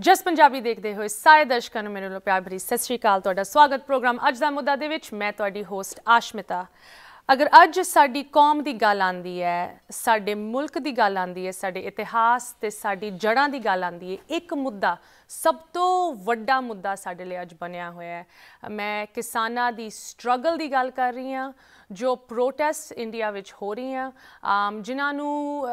ਜਸ ਪੰਜਾਬੀ ਦੇਖਦੇ ਹੋਏ ਸਾਰੇ ਦਰਸ਼ਕਾਂ ਨੂੰ ਮੇਰੇ ਵੱਲੋਂ ਪਿਆਰ ਭਰੀ ਸਤਿ ਸ਼੍ਰੀ ਅਕਾਲ ਤੁਹਾਡਾ ਸਵਾਗਤ ਪ੍ਰੋਗਰਾਮ ਅੱਜ ਦਾ ਮੁੱਦਾ ਦੇ ਵਿੱਚ ਮੈਂ ਤੁਹਾਡੀ ਹੋਸਟ ਆਸ਼ਮਿਤਾ ਅਗਰ ਅੱਜ ਸਾਡੀ ਕੌਮ ਦੀ ਗੱਲ ਆਂਦੀ ਹੈ ਸਾਡੇ ਮੁਲਕ ਦੀ ਗੱਲ ਆਂਦੀ ਹੈ ਸਾਡੇ ਇਤਿਹਾਸ ਤੇ ਸਾਡੀ ਜੜਾਂ ਦੀ ਗੱਲ ਆਂਦੀ ਹੈ ਇੱਕ ਮੁੱਦਾ ਸਭ ਤੋਂ ਵੱਡਾ ਮੁੱਦਾ ਸਾਡੇ ਲਈ ਅੱਜ ਬਣਿਆ ਹੋਇਆ ਹੈ ਮੈਂ ਕਿਸਾਨਾਂ ਦੀ ਸਟਰਗਲ ਦੀ ਗੱਲ ਕਰ ਰਹੀ ਹਾਂ ਜੋ ਪ੍ਰੋਟੈਸਟ ਇੰਡੀਆ ਵਿੱਚ ਹੋ ਰਹੀ ਆਮ ਜਿਨ੍ਹਾਂ ਨੂੰ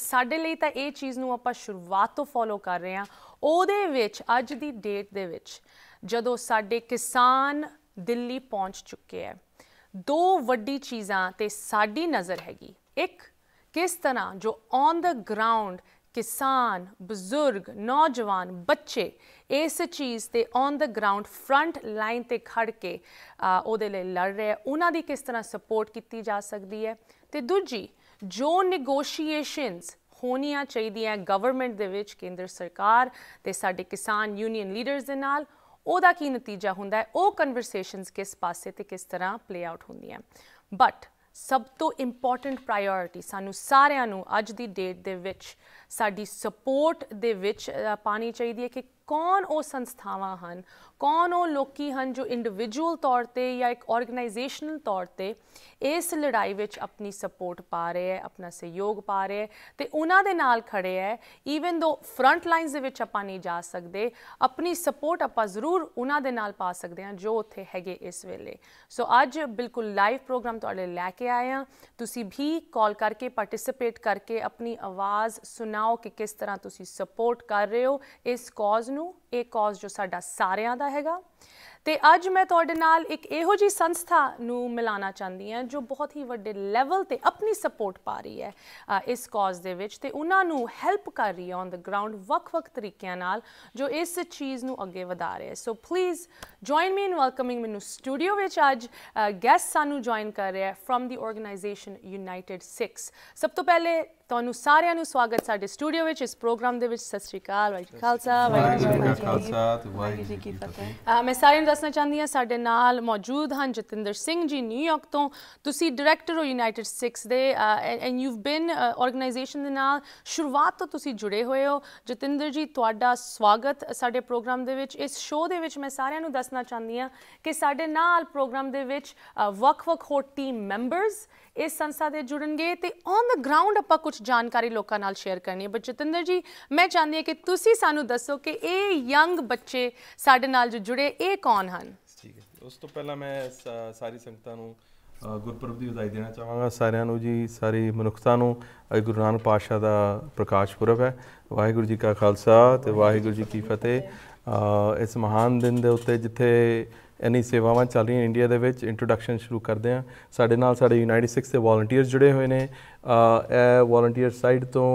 ਸਾਡੇ ਲਈ ਤਾਂ ਇਹ ਚੀਜ਼ ਨੂੰ ਆਪਾਂ ਸ਼ੁਰੂਆਤ ਤੋਂ ਫੋਲੋ ਕਰ ਰਹੇ ਹਾਂ ਉਹਦੇ ਵਿੱਚ ਅੱਜ ਦੀ ਡੇਟ ਦੇ ਵਿੱਚ ਜਦੋਂ ਸਾਡੇ ਕਿਸਾਨ ਦਿੱਲੀ ਪਹੁੰਚ ਚੁੱਕੇ ਐ ਦੋ ਵੱਡੀ ਚੀਜ਼ਾਂ ਤੇ ਸਾਡੀ ਨਜ਼ਰ ਹੈਗੀ ਇੱਕ ਕਿਸ ਤਰ੍ਹਾਂ ਜੋ ਔਨ ਦਾ ਗਰਾਊਂਡ ਕਿਸਾਨ ਬਜ਼ੁਰਗ ਨੌਜਵਾਨ ਬੱਚੇ ਇਸ ਚੀਜ਼ ਤੇ on the ground front line ਤੇ ਖੜ ਕੇ ਉਹਦੇ ਲਈ ਲੜ ਰਹੇ ਉਹਨਾਂ ਦੀ ਕਿਸ ਤਰ੍ਹਾਂ ਸਪੋਰਟ ਕੀਤੀ ਜਾ ਸਕਦੀ ਹੈ ਤੇ ਦੂਜੀ ਜੋ ਨੇਗੋਸ਼ੀਏਸ਼ਨਸ ਹੋਣੀਆਂ ਚਾਹੀਦੀਆਂ ਗਵਰਨਮੈਂਟ ਦੇ ਵਿੱਚ ਕੇਂਦਰ ਸਰਕਾਰ ਤੇ ਸਾਡੇ ਕਿਸਾਨ ਯੂਨੀਅਨ ਲੀਡਰਸ ਦੇ ਨਾਲ ਉਹਦਾ ਕੀ ਨਤੀਜਾ ਹੁੰਦਾ ਹੈ ਉਹ ਕਨਵਰਸੇਸ਼ਨਸ ਕਿਸ ਪਾਸੇ ਤੇ ਕਿਸ ਤਰ੍ਹਾਂ ਪਲੇ ਆਊਟ ਹੁੰਦੀਆਂ ਬਟ ਸਭ ਤੋਂ ਇੰਪੋਰਟੈਂਟ ਪ੍ਰਾਇੋਰਟੀ ਸਾਨੂੰ ਸਾਰਿਆਂ ਨੂੰ ਅੱਜ ਦੀ ਡੇਟ ਦੇ ਵਿੱਚ ਸਾਡੀ ਸਪੋਰਟ ਦੇ ਵਿੱਚ ਪਾਣੀ ਚਾਹੀਦੀ ਹੈ ਕਿ ਕੌਣ ਉਹ ਸੰਸਥਾਵਾਂ ਹਨ ਕੌਣ ਉਹ ਲੋਕੀ ਹਨ ਜੋ ਇੰਡੀਵਿਜੂਅਲ ਤੌਰ ਤੇ ਜਾਂ ਇੱਕ ਆਰਗੇਨਾਈਜੇਸ਼ਨਲ ਤੌਰ ਤੇ ਇਸ ਲੜਾਈ ਵਿੱਚ ਆਪਣੀ ਸਪੋਰਟ ਪਾ ਰਹੇ ਹੈ ਆਪਣਾ ਸਹਿਯੋਗ ਪਾ ਰਹੇ ਹੈ ਤੇ ਉਹਨਾਂ ਦੇ ਨਾਲ ਖੜੇ ਹੈ ਈਵਨ ਦੋ ਫਰੰਟ ਲਾਈਨਸ ਦੇ ਵਿੱਚ ਆਪਾਂ ਨਹੀਂ ਜਾ ਸਕਦੇ ਆਪਣੀ ਸਪੋਰਟ ਆਪਾਂ ਜ਼ਰੂਰ ਉਹਨਾਂ ਦੇ ਨਾਲ ਪਾ ਸਕਦੇ ਹਾਂ ਜੋ ਉੱਥੇ ਹੈਗੇ ਇਸ ਵੇਲੇ ਸੋ ਅੱਜ ਬਿਲਕੁਲ ਲਾਈਵ ਪ੍ਰੋਗਰਾਮ ਤੁਹਾਡੇ ਲੈ ਕੇ ਆਏ ਆ ਤੁਸੀਂ ਵੀ ਕਾਲ ਕਰਕੇ ਪਾਰਟਿਸਿਪੇਟ ਕਰਕੇ ਆਪਣੀ ਆਵਾਜ਼ ਸੁਣ ਬਣਾਓ ਕਿ ਕਿਸ ਤਰ੍ਹਾਂ ਤੁਸੀਂ ਸਪੋਰਟ ਕਰ ਰਹੇ ਹੋ ਇਸ ਕਾਜ਼ ਨੂੰ ਇਹ ਕਾਜ਼ ਜੋ ਸਾਡਾ ਸਾਰਿਆਂ ਦਾ ਹੈਗਾ ਤੇ ਅੱਜ ਮੈਂ ਤੁਹਾਡੇ ਨਾਲ ਇੱਕ ਇਹੋ ਜੀ ਸੰਸਥਾ ਨੂੰ ਮਿਲਾਣਾ ਚਾਹੁੰਦੀ ਹਾਂ ਜੋ ਬਹੁਤ ਹੀ ਵੱਡੇ ਲੈਵਲ ਤੇ ਆਪਣੀ ਸਪੋਰਟ ਪਾ ਰਹੀ ਹੈ ਇਸ ਕਾਜ਼ ਦੇ ਵਿੱਚ ਤੇ ਉਹਨਾਂ ਨੂੰ ਹੈਲਪ ਕਰ ਰਹੀ ਹੈ ਔਨ ਦਾ ਗਰਾਊਂਡ ਵੱਖ-ਵੱਖ ਤਰੀਕਿਆਂ ਨਾਲ ਜੋ ਇਸ ਚੀਜ਼ ਨੂੰ ਅੱਗੇ ਵਧਾ ਰਹੇ ਹੈ so please join me in welcoming ਮੈਨੂੰ ਸਟੂਡੀਓ ਵਿੱਚ ਅੱਜ ਗੈਸਟ ਸਾਨੂੰ ਜੁਆਇਨ ਕਰ ਰਿਹਾ ਹੈ ਫਰਮ ਦੀ ਆਰਗੇਨਾਈਜੇਸ਼ਨ ਯੂਨਾਈਟਿਡ 6 ਸਭ ਤੋਂ ਪਹਿਲੇ ਤੁਹਾਨੂੰ ਸਾਰਿਆਂ ਨੂੰ ਸਵਾਗਤ ਸਾਡੇ ਸਟੂਡੀਓ ਵਿੱਚ ਇਸ ਪ੍ਰੋਗਰਾਮ ਦੇ ਵਿੱਚ ਸਤਿ ਸ਼੍ਰੀ ਅਕਾਲ ਵਾਹਿਗੁਰੂ ਖਾਲਸਾ ਵਾਹਿਗੁਰੂ ਜੀ ਖਾਲਸਾ ਕੀ ਫਤਿਹ ਮੈਂ ਸਾਰਿਆਂ ਨੂੰ ਦੱਸਣਾ ਚਾਹੁੰਦੀ ਹਾਂ ਸਾਡੇ ਨਾਲ ਮੌਜੂਦ ਹਨ ਜਤਿੰਦਰ ਸਿੰਘ ਜੀ ਨਿਊਯਾਰਕ ਤੋਂ ਤੁਸੀਂ ਡਾਇਰੈਕਟਰ ਹੋ ਯੂਨਾਈਟਿਡ 6 ਦੇ ਐਂਡ ਯੂਵ ਬੀਨ ਆਰਗੇਨਾਈਜੇਸ਼ਨ ਦੇ ਨਾਲ ਸ਼ੁਰੂਆਤ ਤੋਂ ਤੁਸੀਂ ਜੁੜੇ ਹੋਏ ਹੋ ਜਤਿੰਦਰ ਜੀ ਤੁਹਾਡਾ ਸਵਾਗਤ ਸਾਡੇ ਪ੍ਰੋਗਰਾਮ ਦੇ ਵਿੱਚ ਇਸ ਸ਼ੋਅ ਦੇ ਵਿੱਚ ਮੈਂ ਸਾਰਿਆਂ ਨੂੰ ਦੱਸਣਾ ਚਾਹੁੰਦੀ ਹਾਂ ਕਿ ਸਾਡੇ ਨਾਲ ਪ੍ਰੋਗਰਾਮ ਦੇ ਵਿੱਚ ਵਕ ਵਕ ਹੋਰ ਟੀਮ ਮੈਂਬਰਸ ਇਸ ਸੰਸਥਾ ਦੇ ਜੁੜਨਗੇ ਤੇ ਔਨ ਦਾ ਗਰਾਊਂਡ ਆਪਾਂ ਕੁਝ ਕੁਝ ਜਾਣਕਾਰੀ ਲੋਕਾਂ ਨਾਲ ਸ਼ੇਅਰ ਕਰਨੀ ਹੈ ਬਟ ਜਤਿੰਦਰ ਜੀ ਮੈਂ ਚਾਹੁੰਦੀ ਹਾਂ ਕਿ ਤੁਸੀਂ ਸਾਨੂੰ ਦੱਸੋ ਕਿ ਇਹ ਯੰਗ ਬੱਚੇ ਸਾਡੇ ਨਾਲ ਜੋ ਜੁੜੇ ਇਹ ਕੌਣ ਹਨ ਠੀਕ ਹੈ ਉਸ ਤੋਂ ਪਹਿਲਾਂ ਮੈਂ ਸਾਰੀ ਸੰਗਤਾਂ ਨੂੰ ਗੁਰਪੁਰਬ ਦੀ ਵਧਾਈ ਦੇਣਾ ਚਾਹਾਂਗਾ ਸਾਰਿਆਂ ਨੂੰ ਜੀ ਸਾਰੀ ਮਨੁੱਖਤਾ ਨੂੰ ਗੁਰੂ ਨਾਨਕ ਪਾਤਸ਼ਾਹ ਦਾ ਪ੍ਰਕਾਸ਼ ਪੁਰਬ ਹੈ ਵਾਹਿਗੁਰੂ ਜੀ ਕਾ ਖਾਲਸਾ ਤੇ ਵਾਹਿਗੁਰੂ ਜੀ ਕੀ ਫਤਿਹ ਇਸ ਮਹਾਨ ਦਿਨ ਦੇ ਉੱਤੇ ਜਿੱਥੇ ਇਨੀ ਸੇਵਾਵਾਂ ਚੱਲ ਰਹੀਆਂ ਇੰਡੀਆ ਦੇ ਵਿੱਚ ਇੰਟਰੋਡਕਸ਼ਨ ਸ਼ੁਰੂ ਕਰਦੇ ਹਾਂ ਸਾਡੇ ਨਾਲ ਸਾਡੇ ਯੂਨਾਈਟਿਡ 6 ਦੇ ਵਾਲੰਟੀਅਰਸ ਜੁੜੇ ਹੋਏ ਨੇ ਇਹ ਵਾਲੰਟੀਅਰ ਸਾਈਡ ਤੋਂ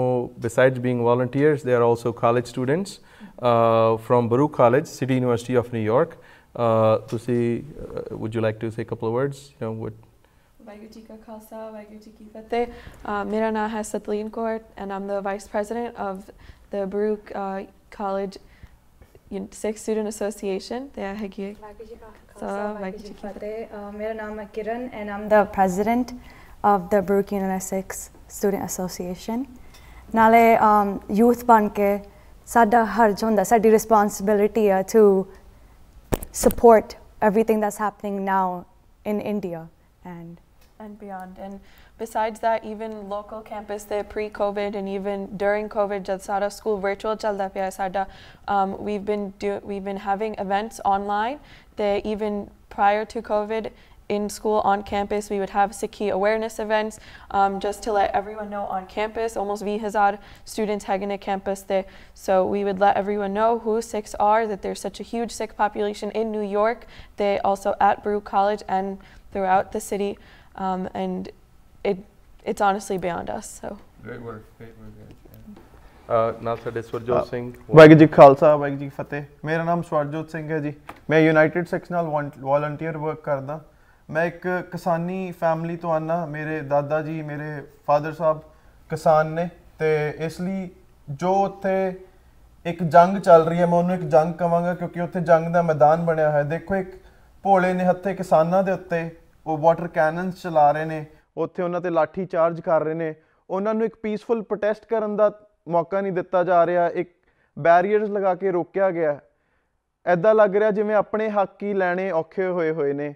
ਬਿਸਾਈਡਸ being volunteers they are also college students from Brooklyn college city university of New York ਤੁਸੀਂ would you like to say couple of words you know what Waheguru ji ਕਾ ਖਾਲਸਾ ਵਾਹਿਗੁਰੂ ਜੀ ਕੀ ਫਤਿਹ ਮੇਰਾ ਨਾਮ ਹੈ Satleen Kaur and I'm the vice president of the Brook college Sex Student association so my name is Kiran, and I'm the president of the Burkina Sikh Student Association नाले um, youth banke. Sada har jonda. Sadi responsibility responsibility support everything that's happening now in India and and beyond. And besides that, even local campus the pre-COVID and even during COVID, Jalsada School virtual Jalda Pyar Sada, um, we've been do, we've been having events online. They even prior to COVID. In school, on campus, we would have Sikhi awareness events um, just to let everyone know on campus. Almost 2000 students a campus there. So we would let everyone know who Sikhs are, that there's such a huge Sikh population in New York. They also at Brew College and throughout the city. um, and it it's honestly beyond us. So great work, great work. Guys. ਨਾਲ ਸਾਡੇ ਸਵਰਜੋਤ ਸਿੰਘ ਵਾਹਿਗੁਰੂ ਜੀ ਖਾਲਸਾ ਵਾਹਿਗੁਰੂ ਜੀ ਫਤਿਹ ਮੇਰਾ ਨਾਮ ਸਵਰਜੋਤ ਸਿੰਘ ਹੈ ਜੀ ਮੈਂ ਯੂਨਾਈਟਿਡ ਸੈਕਸ਼ਨਲ ਵੋਲੰਟੀਅਰ ਵਰਕ ਕਰਦਾ ਮੈਂ ਇੱਕ ਕਿਸਾਨੀ ਫੈਮਿਲੀ ਤੋਂ ਆਨਾ ਮੇਰੇ ਦਾਦਾ ਜੀ ਮੇਰੇ ਫਾਦਰ ਸਾਹਿਬ ਕਿਸਾਨ ਨੇ ਤੇ ਇਸ ਲਈ ਜੋ ਉੱਥੇ ਇੱਕ ਜੰਗ ਚੱਲ ਰਹੀ ਹੈ ਮੈਂ ਉਹਨੂੰ ਇੱਕ ਜੰਗ ਕਵਾਂਗਾ ਕਿਉਂਕਿ ਉੱਥੇ ਜੰਗ ਦਾ ਮੈਦਾਨ ਬਣਿਆ ਹੋਇਆ ਹੈ ਦੇਖੋ ਇੱਕ ਭੋਲੇ ਨੇ ਹੱਥੇ ਕਿਸਾਨਾਂ ਦੇ ਉੱਤੇ ਉਹ ਵਾਟਰ ਕੈਨਨਸ ਚਲਾ ਰਹੇ ਨੇ ਉੱਥੇ ਉਹਨਾਂ ਤੇ ਲਾਠੀ ਚਾਰਜ ਕਰ ਰਹੇ ਨੇ ਉਹਨਾਂ ਨੂੰ ਇੱਕ ਪੀਸਫੁਲ ਪ੍ਰੋਟੈਸਟ ਕਰਨ ਦਾ ਮੌਕਾ ਨਹੀਂ ਦਿੱਤਾ ਜਾ ਰਿਹਾ ਇੱਕ ਬੈਰੀਅਰਸ ਲਗਾ ਕੇ ਰੋਕਿਆ ਗਿਆ ਐਦਾਂ ਲੱਗ ਰਿਹਾ ਜਿਵੇਂ ਆਪਣੇ ਹੱਕ ਹੀ ਲੈਣੇ ਔਖੇ ਹੋਏ ਹੋਏ ਨੇ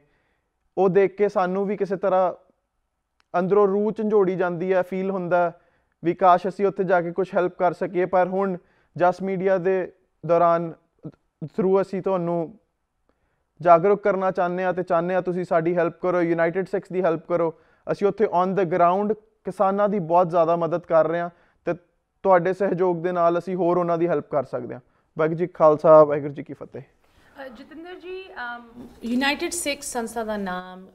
ਉਹ ਦੇਖ ਕੇ ਸਾਨੂੰ ਵੀ ਕਿਸੇ ਤਰ੍ਹਾਂ ਅੰਦਰੋਂ ਰੂਹ ਝੰਜੋੜੀ ਜਾਂਦੀ ਹੈ ਫੀਲ ਹੁੰਦਾ ਵੀ ਕਾਸ਼ ਅਸੀਂ ਉੱਥੇ ਜਾ ਕੇ ਕੁਝ ਹੈਲਪ ਕਰ ਸਕੀਏ ਪਰ ਹੁਣ ਜਸ ਮੀਡੀਆ ਦੇ ਦੌਰਾਨ ਥਰੂ ਅਸੀਂ ਤੁਹਾਨੂੰ ਜਾਗਰੂਕ ਕਰਨਾ ਚਾਹੁੰਦੇ ਆ ਤੇ ਚਾਹੁੰਦੇ ਆ ਤੁਸੀਂ ਸਾਡੀ ਹੈਲਪ ਕਰੋ ਯੂਨਾਈਟਿਡ ਸਿਕਸ ਦੀ ਹੈਲਪ ਕਰੋ ਅਸੀਂ ਉੱਥੇ ਔਨ ਦ ਗਰਾਊਂਡ ਕਿਸਾਨਾਂ ਦੀ ਬਹੁਤ ਜ਼ਿਆਦਾ ਮਦਦ ਕਰ ਰਹੇ ਆ ਤੇ ਤੁਹਾਡੇ ਸਹਿਯੋਗ ਦੇ ਨਾਲ ਅਸੀਂ ਹੋਰ ਉਹਨਾਂ ਦੀ ਹੈਲਪ ਕਰ ਸਕਦੇ ਆ ਵਾਹਿਗੁਰੂ ਜੀ ਖਾਲਸਾ ਵਾਹਿਗੁਰੂ ਜੀ ਕੀ ਫਤਿਹ ਜਤਿੰਦਰ ਜੀ ਯੂਨਾਈਟਿਡ ਸਿਕਸ ਸੰਸਥਾ ਦਾ ਨਾਮ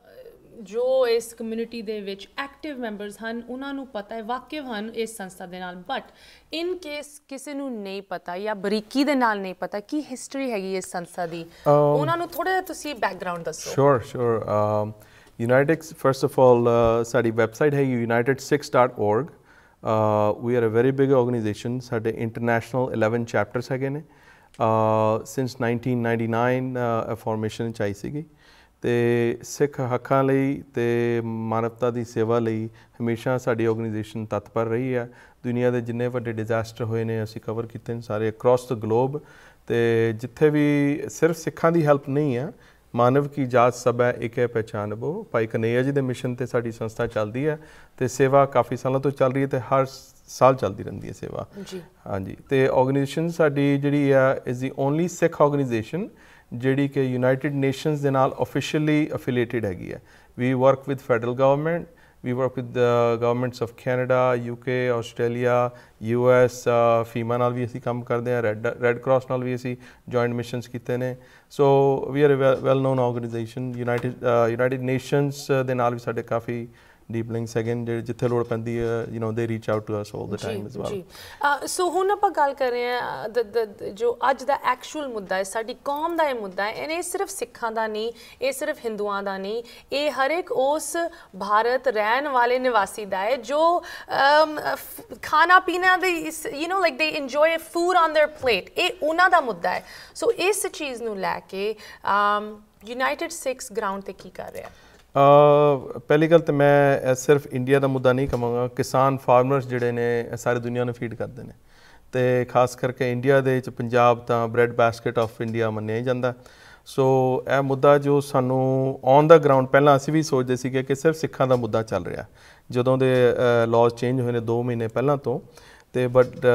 ਜੋ ਇਸ ਕਮਿਊਨਿਟੀ ਦੇ ਵਿੱਚ ਐਕਟਿਵ ਮੈਂਬਰਸ ਹਨ ਉਹਨਾਂ ਨੂੰ ਪਤਾ ਹੈ ਵਾਕਿਫ ਹਨ ਇਸ ਸੰਸਥਾ ਦੇ ਨਾਲ ਬਟ ਇਨ ਕੇਸ ਕਿਸੇ ਨੂੰ ਨਹੀਂ ਪਤਾ ਜਾਂ ਬਰੀਕੀ ਦੇ ਨਾਲ ਨਹੀਂ ਪਤਾ ਕੀ ਹਿਸਟਰੀ ਹੈਗੀ ਇਸ ਸੰਸਥਾ ਦੀ um, ਉਹਨਾਂ ਨੂੰ ਥੋੜਾ ਜਿਹਾ ਤੁਸੀਂ ਬੈਕਗ੍ਰਾਉਂਡ ਦੱਸੋ ਸ਼ੋਰ ਸ਼ੋਰ ਯੂਨਾਈਟਿਕਸ ਫਰਸਟ ਆਫ ਆਲ ਸਾਡੀ ਵੈਬਸਾਈਟ ਹੈ united6.org we are a very big organization ਸਾਡੇ ਇੰਟਰਨੈਸ਼ਨਲ 11 ਚੈਪਟਰਸ ਹੈਗੇ ਨੇ ਸਿੰਸ 1999 ਫਾਰਮੇਸ਼ਨ ਚਾਈ ਸੀਗੀ ਤੇ ਸਿੱਖ ਹੱਕਾਂ ਲਈ ਤੇ ਮਾਨਵਤਾ ਦੀ ਸੇਵਾ ਲਈ ਹਮੇਸ਼ਾ ਸਾਡੀ ਆਰਗੇਨਾਈਜੇਸ਼ਨ ਤਤਪਰ ਰਹੀ ਹੈ ਦੁਨੀਆ ਦੇ ਜਿੰਨੇ ਵੱਡੇ ਡਿਜ਼ਾਸਟਰ ਹੋਏ ਨੇ ਅਸੀਂ ਕਵਰ ਕੀਤੇ ਨੇ ਸਾਰੇ ਅਕ੍ਰੋਸ ਦ ਗਲੋਬ ਤੇ ਜਿੱਥੇ ਵੀ ਸਿਰਫ ਸਿੱਖਾਂ ਦੀ ਹੈਲਪ ਨਹੀਂ ਹੈ ਮਾਨਵ ਕੀ ਜਾਤ ਸਭ ਹੈ ਇੱਕ ਹੈ ਪਛਾਨਬੋ ਭਾਈ ਕਨਈਆ ਜੀ ਦੇ ਮਿਸ਼ਨ ਤੇ ਸਾਡੀ ਸੰਸਥਾ ਚੱਲਦੀ ਹੈ ਤੇ ਸੇਵਾ ਕਾਫੀ ਸਾਲਾਂ ਤੋਂ ਚੱਲ ਰਹੀ ਹੈ ਤੇ ਹਰ ਸਾਲ ਚੱਲਦੀ ਰਹਿੰਦੀ ਹੈ ਸੇਵਾ ਜੀ ਹਾਂਜੀ ਤੇ ਆਰਗੇਨਾਈਜੇਸ਼ਨ ਸਾਡੀ ਜਿਹੜੀ ਆ is the only Sikh organization ਜਿਹੜੀ ਕਿ ਯੂਨਾਈਟਿਡ ਨੇਸ਼ਨਸ ਦੇ ਨਾਲ ਅਫੀਸ਼ੀਅਲੀ ਅਫੀਲੀਏਟਡ ਹੈਗੀ ਹੈ we work with federal government we work with governments of Canada UK Australia US FEMA ਨਾਲ ਵੀ ਅਸੀਂ ਕੰਮ ਕਰਦੇ ਹਾਂ ਰੈਡ ਰੈਡ ਕਰਾਸ ਨਾਲ ਵੀ ਅਸੀਂ ਜੁਆਇੰਟ ਮਿਸ਼ਨਸ ਕੀਤੇ ਨੇ so we are well known organization United United Nations ਦੇ ਨਾਲ ਵੀ ਸਾਡੇ ਕਾਫੀ ਡੀਪ ਲਿੰਕਸ ਹੈਗੇ ਜਿਹੜੇ ਜਿੱਥੇ ਲੋੜ ਪੈਂਦੀ ਹੈ you know they reach out to us all the time as well ਜੀ ਸੋ ਹੁਣ ਆਪਾਂ ਗੱਲ ਕਰ ਰਹੇ ਆ ਜੋ ਅੱਜ ਦਾ ਐਕਚੁਅਲ ਮੁੱਦਾ ਹੈ ਸਾਡੀ ਕੌਮ ਦਾ ਇਹ ਮੁੱਦਾ ਹੈ ਇਹ ਸਿਰਫ ਸਿੱਖਾਂ ਦਾ ਨਹੀਂ ਇਹ ਸਿਰਫ ਹਿੰਦੂਆਂ ਦਾ ਨਹੀਂ ਇਹ ਹਰ ਇੱਕ ਉਸ ਭਾਰਤ ਰਹਿਣ ਵਾਲੇ ਨਿਵਾਸੀ ਦਾ ਹੈ ਜੋ ਖਾਣਾ ਪੀਣਾ ਦੇ you know like they enjoy food on their plate ਇਹ ਉਹਨਾਂ ਦਾ ਮੁੱਦਾ ਹੈ ਸੋ ਇਸ ਚੀਜ਼ ਨੂੰ ਲੈ ਕੇ ਯੂਨਾਈਟਿਡ 6 ਗਰਾਊਂਡ ਤੇ ਕੀ ਕਰ ਰਿਹਾ ਹੈ ਪਹਿਲੀ ਗੱਲ ਤੇ ਮੈਂ ਸਿਰਫ ਇੰਡੀਆ ਦਾ ਮੁੱਦਾ ਨਹੀਂ ਕਮਾਂਗਾ ਕਿਸਾਨ ਫਾਰਮਰਸ ਜਿਹੜੇ ਨੇ ਸਾਰੀ ਦੁਨੀਆ ਨੂੰ ਫੀਡ ਕਰਦੇ ਨੇ ਤੇ ਖਾਸ ਕਰਕੇ ਇੰਡੀਆ ਦੇ ਵਿੱਚ ਪੰਜਾਬ ਤਾਂ ਬ੍ਰੈਡ ਬਾਸਕਟ ਆਫ ਇੰਡੀਆ ਮੰਨਿਆ ਹੀ ਜਾਂਦਾ ਸੋ ਇਹ ਮੁੱਦਾ ਜੋ ਸਾਨੂੰ ਔਨ ਦਾ ਗਰਾਊਂਡ ਪਹਿਲਾਂ ਅਸੀਂ ਵੀ ਸੋਚਦੇ ਸੀ ਕਿ ਸਿਰਫ ਸਿੱਖਾਂ ਦਾ ਮੁੱਦਾ ਚੱਲ ਰਿਹਾ ਜਦੋਂ ਦੇ ਲਾਜ਼ ਚੇਂਜ ਹੋਏ ਨੇ 2 ਮਹੀਨੇ ਪਹਿਲਾਂ ਤੋਂ ਤੇ ਬਟ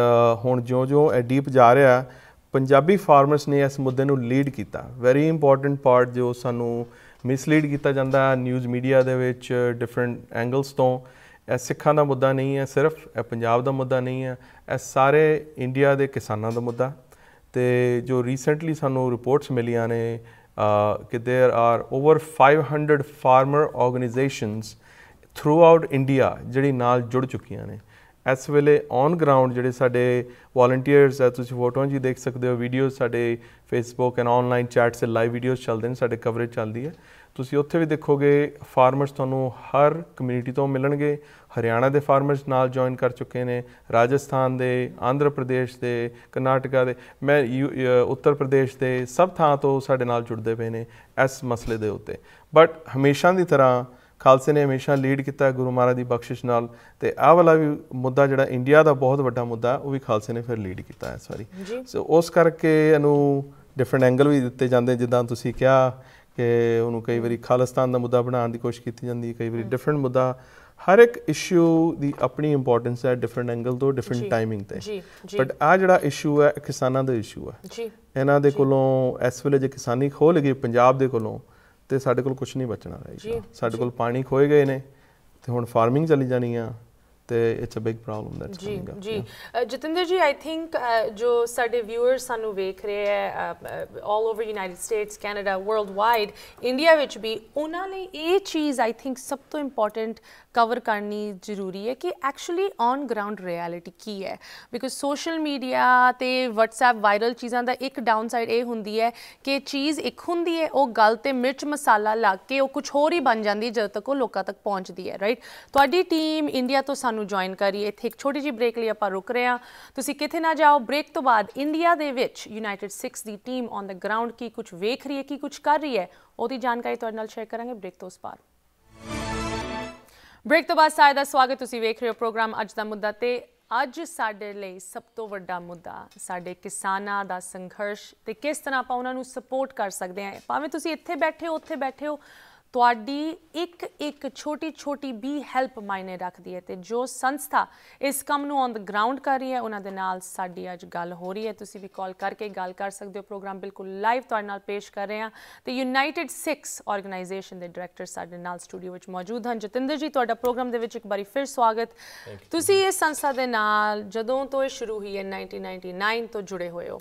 ਹੁਣ ਜਿਉਂ-ਜਿਉਂ ਇਹ ਡੀਪ ਜਾ ਰਿਹਾ ਪੰਜਾਬੀ ਫਾਰਮਰਸ ਨੇ ਇਸ ਮੁੱਦੇ ਨੂੰ ਲੀਡ ਕੀਤਾ ਵੈਰੀ ਇੰਪੋਰਟੈਂਟ ਪਾਰਟ ਜੋ ਸਾਨੂੰ ਮਿਸਲੀਡ ਕੀਤਾ ਜਾਂਦਾ ਨਿਊਜ਼ ਮੀਡੀਆ ਦੇ ਵਿੱਚ ਡਿਫਰੈਂਟ ਐਂਗਲਸ ਤੋਂ ਇਹ ਸਿੱਖਾਂ ਦਾ ਮੁੱਦਾ ਨਹੀਂ ਹੈ ਸਿਰਫ ਇਹ ਪੰਜਾਬ ਦਾ ਮੁੱਦਾ ਨਹੀਂ ਹੈ ਇਹ ਸਾਰੇ ਇੰਡੀਆ ਦੇ ਕਿਸਾਨਾਂ ਦਾ ਮੁੱਦਾ ਤੇ ਜੋ ਰੀਸੈਂਟਲੀ ਸਾਨੂੰ ਰਿਪੋਰਟਸ ਮਿਲੀਆਂ ਨੇ ਕਿ there are over 500 farmer organizations throughout India ਜਿਹੜੀ ਨਾਲ ਜੁੜ ਚੁੱਕੀਆਂ ਨੇ ਇਸ ਵੇਲੇ ਔਨ ਗਰਾਊਂਡ ਜਿਹੜੇ ਸਾਡੇ ਵਾਲੰਟੀਅਰਸ ਆ ਤੁਸੀਂ ਫੋਟੋਆਂ ਜੀ ਦੇਖ ਸਕਦੇ ਹੋ ਵੀਡੀਓ ਸਾਡੇ ਫੇਸਬੁੱਕ ਐਂਡ ਆਨਲਾਈਨ ਚੈਟਸ ਤੇ ਲਾਈਵ ਵੀਡੀਓਜ਼ ਚੱਲਦੇ ਨੇ ਸਾਡੇ ਕਵਰੇਜ ਚੱਲਦੀ ਹੈ ਤੁਸੀਂ ਉੱਥੇ ਵੀ ਦੇਖੋਗੇ ਫਾਰਮਰਸ ਤੁਹਾਨੂੰ ਹਰ ਕਮਿਊਨਿਟੀ ਤੋਂ ਮਿਲਣਗੇ ਹਰਿਆਣਾ ਦੇ ਫਾਰਮਰਸ ਨਾਲ ਜੁਆਇਨ ਕਰ ਚੁੱਕੇ ਨੇ ਰਾਜਸਥਾਨ ਦੇ ਆਂਧਰਾ ਪ੍ਰਦੇਸ਼ ਦੇ ਕਰਨਾਟਕਾ ਦੇ ਮੈਂ ਉੱਤਰ ਪ੍ਰਦੇਸ਼ ਦੇ ਸਭ ਥਾਂ ਤੋਂ ਸਾਡੇ ਨਾਲ ਜੁੜਦੇ ਪਏ ਨੇ ਇਸ ਮਸਲੇ ਦੇ ਉੱਤੇ ਬਟ ਹਮੇਸ਼ਾ ਦੀ ਤਰ੍ਹਾਂ ਖਾਲਸੇ ਨੇ ਹਮੇਸ਼ਾ ਲੀਡ ਕੀਤਾ ਗੁਰੂ ਮਹਾਰਾਜ ਦੀ ਬਖਸ਼ਿਸ਼ ਨਾਲ ਤੇ ਆਹ ਵਾਲਾ ਵੀ ਮੁੱਦਾ ਜਿਹੜਾ ਇੰਡੀਆ ਦਾ ਬਹੁਤ ਵੱਡਾ ਮੁੱਦਾ ਉਹ ਵੀ ਖਾਲਸੇ ਨੇ ਫਿਰ ਲੀਡ ਕੀਤਾ ਇਸ ਵਾਰੀ ਸੋ ਉਸ ਕਰਕੇ ਇਹਨੂੰ ਡਿਫਰੈਂਟ ਐਂਗਲ ਵੀ ਦਿੱਤੇ ਜਾਂਦੇ ਜਿੱਦਾਂ ਤੁਸੀਂ ਕਿਹਾ ਕਿ ਉਹਨੂੰ ਕਈ ਵਾਰੀ ਖਾਲਿਸਤਾਨ ਦਾ ਮੁੱਦਾ ਬਣਾਉਣ ਦੀ ਕੋਸ਼ਿਸ਼ ਕੀਤੀ ਜਾਂਦੀ ਹੈ ਕਈ ਵਾਰੀ ਡਿਫਰੈਂਟ ਮੁੱਦਾ ਹਰ ਇੱਕ ਇਸ਼ੂ ਦੀ ਆਪਣੀ ਇੰਪੋਰਟੈਂਸ ਹੈ ਡਿਫਰੈਂਟ ਐਂਗਲ ਤੋਂ ਡਿਫਰੈਂਟ ਟਾਈਮਿੰਗ ਤੇ ਬਟ ਆ ਜਿਹੜਾ ਇਸ਼ੂ ਹੈ ਕਿਸਾਨਾਂ ਦਾ ਇਸ਼ੂ ਹੈ ਜੀ ਇਹਨਾਂ ਦੇ ਕੋਲੋਂ ਇਸ ਵੇਲੇ ਜੇ ਕਿਸਾਨੀ ਖੋਲ ਗਈ ਪੰਜਾਬ ਦੇ ਕੋਲੋਂ ਤੇ ਸਾਡੇ ਕੋਲ ਕੁਝ ਨਹੀਂ ਬਚਣਾ ਰਹੇਗਾ ਸਾਡੇ ਕੋਲ ਪਾਣੀ ਖੋਏ ਗਏ ਨੇ ਤੇ ਹੁਣ ਫਾਰਮਿੰਗ ਚਲੀ ਜਾਣੀ ਆ ਤੇ it's a big problem that's coming up ਜੀ ਜਤਿੰਦਰ ਜੀ ਆਈ ਥਿੰਕ ਜੋ ਸਾਡੇ ਵਿਊਅਰਸ ਸਾਨੂੰ ਵੇਖ ਰਹੇ ਹੈ all over United States Canada worldwide India ਵਿੱਚ ਵੀ ਉਹਨਾਂ ਲਈ ਇਹ ਚੀਜ਼ ਆਈ ਥਿੰਕ ਸਭ ਤੋਂ ਇੰਪੋਰਟੈਂਟ ਕਵਰ ਕਰਨੀ ਜ਼ਰੂਰੀ ਹੈ ਕਿ ਐਕਚੁਅਲੀ ਔਨ ਗਰਾਊਂਡ ਰਿਐਲਿਟੀ ਕੀ ਹੈ ਬਿਕੋਜ਼ ਸੋਸ਼ਲ ਮੀਡੀਆ ਤੇ WhatsApp ਵਾਇਰਲ ਚੀਜ਼ਾਂ ਦਾ ਇੱਕ ਡਾਊਨਸਾਈਡ ਇਹ ਹੁੰਦੀ ਹੈ ਕਿ ਚੀਜ਼ ਇੱਕ ਹੁੰਦੀ ਹੈ ਉਹ ਗੱਲ ਤੇ ਮਿਰਚ ਮਸਾਲਾ ਲਾ ਕੇ ਉਹ ਕੁਝ ਹੋਰ ਹੀ ਬਣ ਜਾਂਦੀ ਜਦ ਤੱਕ ਉਹ ਲੋਕਾਂ ਤੱਕ ਪਹੁੰਚਦੀ ਹੈ ਰਾਈਟ ਤੁਹਾਡੀ ਟੀਮ ਇੰਡੀਆ ਤੋਂ ਸਾਨੂੰ ਜੁਆਇਨ ਕਰੀ ਇੱਥੇ ਇੱਕ ਛੋਟੀ ਜਿਹੀ ਬ੍ਰੇਕ ਲਈ ਆਪਾਂ ਰੁਕ ਰਹੇ ਹਾਂ ਤੁਸੀਂ ਕਿੱਥੇ ਨਾ ਜਾਓ ਬ੍ਰੇਕ ਤੋਂ ਬਾਅਦ ਇੰਡੀਆ ਦੇ ਵਿੱਚ ਯੂਨਾਈਟਿਡ 6 ਦੀ ਟੀਮ ਔਨ ਦਾ ਗਰਾਊਂਡ ਕੀ ਕੁਝ ਵੇਖ ਰਹੀ ਹੈ ਕੀ ਕੁਝ ਕਰ ਰਹੀ ਹੈ ਉਹਦੀ ਜਾਣਕਾਰੀ ਤੁਹਾਡੇ ਨਾਲ ਸ਼ੇਅਰ ਕਰਾਂਗੇ ਬ੍ਰੇਕ ਤੋਂ ਉਸ ਪਾਰ ਬ੍ਰੇਕ ਤੋਂ ਬਾਅਦ ਸਾਰੇ ਦਾ ਸਵਾਗਤ ਤੁਸੀਂ ਵੇਖ ਰਹੇ ਹੋ ਪ੍ਰੋਗਰਾਮ ਅੱਜ ਦਾ ਮੁੱਦਾ ਤੇ ਅੱਜ ਸਾਡੇ ਲਈ ਸਭ ਤੋਂ ਵੱਡਾ ਮੁੱਦਾ ਸਾਡੇ ਕਿਸਾਨਾਂ ਦਾ ਸੰਘਰਸ਼ ਤੇ ਕਿਸ ਤਰ੍ਹਾਂ ਆਪਾਂ ਉਹਨਾਂ ਨੂੰ ਸਪੋਰਟ ਕਰ ਸਕਦੇ ਹਾਂ ਭਾਵੇਂ ਤੁਸੀਂ ਇੱਥੇ ਬੈਠੇ ਹੋ ਉੱਥੇ ਬੈਠੇ ਹੋ ਤੁਹਾਡੀ ਇੱਕ ਇੱਕ ਛੋਟੀ ਛੋਟੀ ਵੀ ਹੈਲਪ ਮਾਇਨੇ ਰੱਖਦੀ ਹੈ ਤੇ ਜੋ ਸੰਸਥਾ ਇਸ ਕੰਮ ਨੂੰ ਔਨ ਦ ਗਰਾਊਂਡ ਕਰ ਰਹੀ ਹੈ ਉਹਨਾਂ ਦੇ ਨਾਲ ਸਾਡੀ ਅੱਜ ਗੱਲ ਹੋ ਰਹੀ ਹੈ ਤੁਸੀਂ ਵੀ ਕਾਲ ਕਰਕੇ ਗੱਲ ਕਰ ਸਕਦੇ ਹੋ ਪ੍ਰੋਗਰਾਮ ਬਿਲਕੁਲ ਲਾਈਵ ਤੁਹਾਡੇ ਨਾਲ ਪੇਸ਼ ਕਰ ਰਹੇ ਹਾਂ ਤੇ ਯੂਨਾਈਟਿਡ 6 ਆਰਗੇਨਾਈਜੇਸ਼ਨ ਦੇ ਡਾਇਰੈਕਟਰ ਸਾਡੇ ਨਾਲ ਸਟੂਡੀਓ ਵਿੱਚ ਮੌਜੂਦ ਹਨ ਜਤਿੰਦਰ ਜੀ ਤੁਹਾਡਾ ਪ੍ਰੋਗਰਾਮ ਦੇ ਵਿੱਚ ਇੱਕ ਵਾਰੀ ਫਿਰ ਸਵਾਗਤ ਤੁਸੀਂ ਇਸ ਸੰਸਥਾ ਦੇ ਨਾਲ ਜਦੋਂ ਤੋਂ ਇਹ ਸ਼ੁਰੂ ਹੋਈ ਹੈ 1999 ਤੋਂ ਜੁੜੇ ਹੋਏ ਹੋ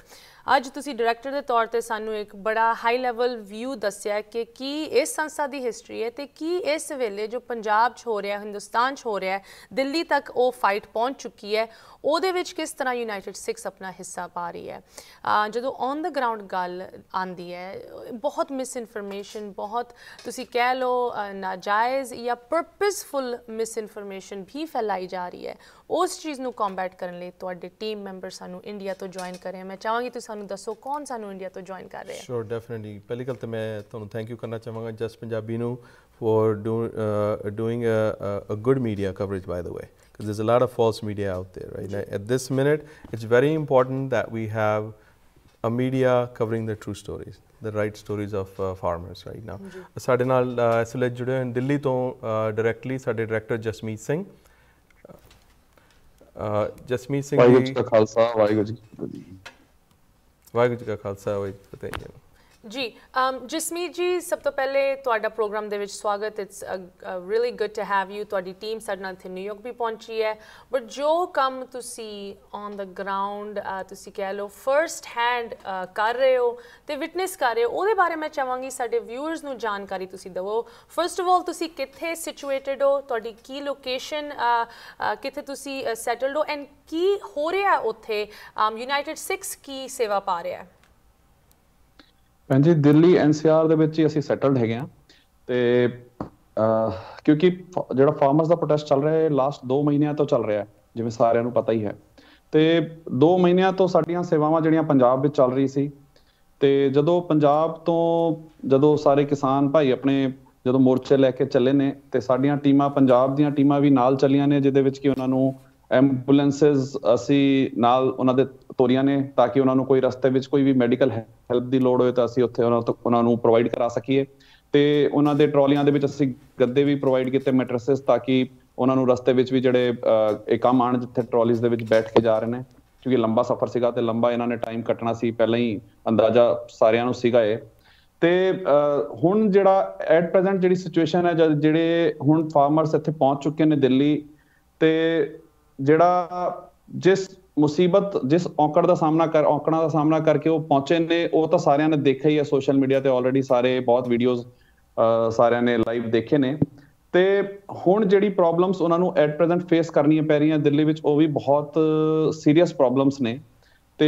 ਅੱਜ ਤੁਸੀਂ ਡਾਇਰੈਕਟਰ ਦੇ ਤੌਰ ਤੇ ਸਾਨੂੰ ਇੱਕ ਬੜਾ ਹਾਈ ਲੈਵਲ ਵਿਊ ਦੱਸਿਆ ਕਿ ਕੀ ਇਸ ਸੰਸਥਾ ਦੀ ਹਿਸਟਰੀ ਹੈ ਤੇ ਕੀ ਇਸ ਵੇਲੇ ਜੋ ਪੰਜਾਬ 'ਚ ਹੋ ਰਿਹਾ ਹਿੰਦੁਸਤਾਨ 'ਚ ਹੋ ਰਿਹਾ ਦਿੱਲੀ ਤੱਕ ਉਹ ਫਾਈਟ ਪਹੁੰਚ ਚੁੱਕੀ ਹੈ ਉਹਦੇ ਵਿੱਚ ਕਿਸ ਤਰ੍ਹਾਂ ਯੂਨਾਈਟਿਡ ਸਿਕਸ ਆਪਣਾ ਹਿੱਸਾ ਪਾ ਰਹੀ ਹੈ ਜਦੋਂ ਔਨ ਦਾ ਗਰਾਊਂਡ ਗੱਲ ਆਂਦੀ ਹੈ ਬਹੁਤ ਮਿਸ ਇਨਫੋਰਮੇਸ਼ਨ ਬਹੁਤ ਤੁਸੀਂ ਕਹਿ ਲਓ ਨਾਜਾਇਜ਼ ਜਾਂ ਪਰਪਸਫੁਲ ਮਿਸ ਇਨਫੋਰਮੇਸ਼ਨ ਵੀ ਫੈਲਾਈ ਜਾ ਰਹੀ ਹੈ ਉਸ ਚੀਜ਼ ਨੂੰ ਕੰਬੈਟ ਕਰਨ ਲਈ ਤੁਹਾਡੇ ਟੀਮ ਮੈਂਬਰ ਸਾਨੂੰ ਇੰਡੀਆ ਤੋਂ ਜੁਆਇਨ ਕਰ ਰਹੇ ਹਨ ਮੈਂ ਚਾਹਾਂਗੀ ਤੁਸੀਂ ਸਾਨੂੰ ਦੱਸੋ ਕੌਣ ਸਾਨੂੰ ਇੰਡੀਆ ਤੋਂ ਜੁਆਇਨ ਕਰ ਰਿਹਾ ਹੈ ਸ਼ੋਰ ਡੈਫੀਨਿਟਲੀ ਪਹਿਲੀ ਗੱਲ ਤੇ ਮੈਂ ਤੁਹਾਨੂੰ ਥੈਂਕ ਯੂ ਕਰਨਾ ਚਾਹਾਂਗਾ ਜਸ ਪੰਜਾਬੀ ਨੂੰ for doing a good media coverage by the way ਕਿਉਂਕਿ there is a lot of false media out there right at this minute it's very important that we have a media covering the true stories the right stories of farmers right now ਸਾਡੇ ਨਾਲ ਇਸ ਵੇਲੇ ਜੁੜੇ ਹੋਏ ਦਿੱਲੀ ਤੋਂ directly ਸਾਡੇ director Jasmeet Singh Jasmeet Singh ji Waheguru ji ਕਾ ਖਾਲਸਾ ਵਾਹਿਗੁਰੂ ਜੀ ਕੀ ਫਤਿਹ ਵਾਹਿਗੁਰੂ ਜੀ ਕਾ ਖਾਲਸਾ ਵਾਹਿਗੁਰੂ ਜੀ ਕੀ ਫਤਿਹ ਜੀ ਜਸਮੀਤ um, ਜੀ ਸਭ ਤੋਂ ਪਹਿਲੇ ਤੁਹਾਡਾ ਪ੍ਰੋਗਰਾਮ ਦੇ ਵਿੱਚ ਸਵਾਗਤ it's really good to have you ਤੁਹਾਡੀ ਟੀਮ ਸਾਡੇ ਨਾਲ ਇੱਥੇ ਨਿਊਯਾਰਕ ਵੀ ਪਹੁੰਚੀ ਹੈ ਬਟ ਜੋ ਕੰਮ ਤੁਸੀਂ ਔਨ ਦਾ ਗਰਾਊਂਡ ਤੁਸੀਂ ਕਹਿ ਲਓ ਫਰਸਟ ਹੈਂਡ ਕਰ ਰਹੇ ਹੋ ਤੇ ਵਿਟਨੈਸ ਕਰ ਰਹੇ ਹੋ ਉਹਦੇ ਬਾਰੇ ਮੈਂ ਚਾਹਾਂਗੀ ਸਾਡੇ ਵਿਊਅਰਸ ਨੂੰ ਜਾਣਕਾਰੀ ਤੁਸੀਂ ਦਿਵੋ ਫਰਸਟ ਆਫ ਆਲ ਤੁਸੀਂ ਕਿੱਥੇ ਸਿਚੁਏਟਡ ਹੋ ਤੁਹਾਡੀ ਕੀ ਲੋਕੇਸ਼ਨ ਕਿੱਥੇ ਤੁਸੀਂ ਸੈਟਲਡ ਹੋ ਐਂਡ ਕੀ ਹੋ ਰਿਹਾ ਉੱਥੇ ਯੂਨਾਈਟਿਡ um, 6 ਕੀ ਸੇਵਾ ਪਾ ਰਿਹਾ ਹੈ ਭੈਣ ਦਿੱਲੀ ਐਨਸੀਆਰ ਦੇ ਵਿੱਚ ਹੀ ਅਸੀਂ ਸੈਟਲਡ ਹੈਗੇ ਆ ਤੇ ਕਿਉਂਕਿ ਜਿਹੜਾ ਫਾਰਮਰਸ ਦਾ ਪ੍ਰੋਟੈਸਟ ਚੱਲ ਰਿਹਾ ਹੈ ਲਾਸਟ 2 ਮਹੀਨਿਆਂ ਤੋਂ ਚੱਲ ਰਿਹਾ ਹੈ ਜਿਵੇਂ ਸਾਰਿਆਂ ਨੂੰ ਪਤਾ ਹੀ ਹੈ ਤੇ 2 ਮਹੀਨਿਆਂ ਤੋਂ ਸਾਡੀਆਂ ਸੇਵਾਵਾਂ ਜਿਹੜੀਆਂ ਪੰਜਾਬ ਵਿੱਚ ਚੱਲ ਰਹੀ ਸੀ ਤੇ ਜਦੋਂ ਪੰਜਾਬ ਤੋਂ ਜਦੋਂ ਸਾਰੇ ਕਿਸਾਨ ਭਾਈ ਆਪਣੇ ਜਦੋਂ ਮੋਰਚੇ ਲੈ ਕੇ ਚੱਲੇ ਨੇ ਤੇ ਸਾਡੀਆਂ ਟੀਮਾਂ ਪੰਜਾਬ ਦੀਆਂ ਟੀਮਾਂ ਵੀ ਨਾਲ ਚੱਲੀਆਂ ਨੇ ਜਿਹਦੇ ਵਿੱਚ ਕਿ ਉਹਨਾਂ ਨੂੰ ਐਂਬੂਲੈਂਸਸ ਅਸੀਂ ਨਾਲ ਉਹਨਾਂ ਦੇ ਤੋਰੀਆਂ ਨੇ ਤਾਂ ਕਿ ਉਹਨਾਂ ਨੂੰ ਕੋਈ ਰਸਤੇ ਵਿੱਚ ਕੋਈ ਵੀ ਮੈਡੀਕਲ ਹੈਲਪ ਦੀ ਲੋੜ ਹੋਵੇ ਤਾਂ ਅਸੀਂ ਉੱਥੇ ਉਹਨਾਂ ਤੋਂ ਉਹਨਾਂ ਨੂੰ ਪ੍ਰੋਵਾਈਡ ਕਰਾ ਸਕੀਏ ਤੇ ਉਹਨਾਂ ਦੇ ਟਰਾਲੀਆਂ ਦੇ ਵਿੱਚ ਅਸੀਂ ਗੱਦੇ ਵੀ ਪ੍ਰੋਵਾਈਡ ਕੀਤੇ ਮੈਟਰਸਸ ਤਾਂ ਕਿ ਉਹਨਾਂ ਨੂੰ ਰਸਤੇ ਵਿੱਚ ਵੀ ਜਿਹੜੇ ਇਹ ਕੰਮ ਆਣ ਜਿੱਥੇ ਟਰਾਲੀਜ਼ ਦੇ ਵਿੱਚ ਬੈਠ ਕੇ ਜਾ ਰਹੇ ਨੇ ਕਿਉਂਕਿ ਲੰਬਾ ਸਫ਼ਰ ਸੀਗਾ ਤੇ ਲੰਬਾ ਇਹਨਾਂ ਨੇ ਟਾਈਮ ਕੱਟਣਾ ਸੀ ਪਹਿਲਾਂ ਹੀ ਅੰਦਾਜ਼ਾ ਸਾਰਿਆਂ ਨੂੰ ਸੀਗਾ ਇਹ ਤੇ ਹੁਣ ਜਿਹੜਾ ਐਟ ਪ੍ਰੈਜ਼ੈਂਟ ਜਿਹੜੀ ਸਿਚੁਏਸ਼ਨ ਹੈ ਜਿਹੜੇ ਹੁਣ ਫਾਰਮਰਸ ਇੱਥੇ ਪਹੁੰਚ ਚੁੱਕੇ ਨੇ ਦਿੱਲੀ ਤੇ ਜਿਹੜਾ ਜਿਸ ਮੁਸੀਬਤ ਜਿਸ ਔਕੜ ਦਾ ਸਾਹਮਣਾ ਕਰ ਔਕੜਾਂ ਦਾ ਸਾਹਮਣਾ ਕਰਕੇ ਉਹ ਪਹੁੰਚੇ ਨੇ ਉਹ ਤਾਂ ਸਾਰਿਆਂ ਨੇ ਦੇਖਿਆ ਹੀ ਹੈ ਸੋਸ਼ਲ ਮੀਡੀਆ ਤੇ ਆਲਰੇਡੀ ਸਾਰੇ ਬਹੁਤ ਵੀਡੀਓਜ਼ ਸਾਰਿਆਂ ਨੇ ਲਾਈਵ ਦੇਖੇ ਨੇ ਤੇ ਹੁਣ ਜਿਹੜੀ ਪ੍ਰੋਬਲਮਸ ਉਹਨਾਂ ਨੂੰ ਐਟ ਪ੍ਰੈਜ਼ੈਂਟ ਫੇਸ ਕਰਨੀਆਂ ਪੈ ਰਹੀਆਂ ਦਿੱਲੀ ਵਿੱਚ ਉਹ ਵੀ ਬਹੁਤ ਸੀਰੀਅਸ ਪ੍ਰੋਬਲਮਸ ਨੇ ਤੇ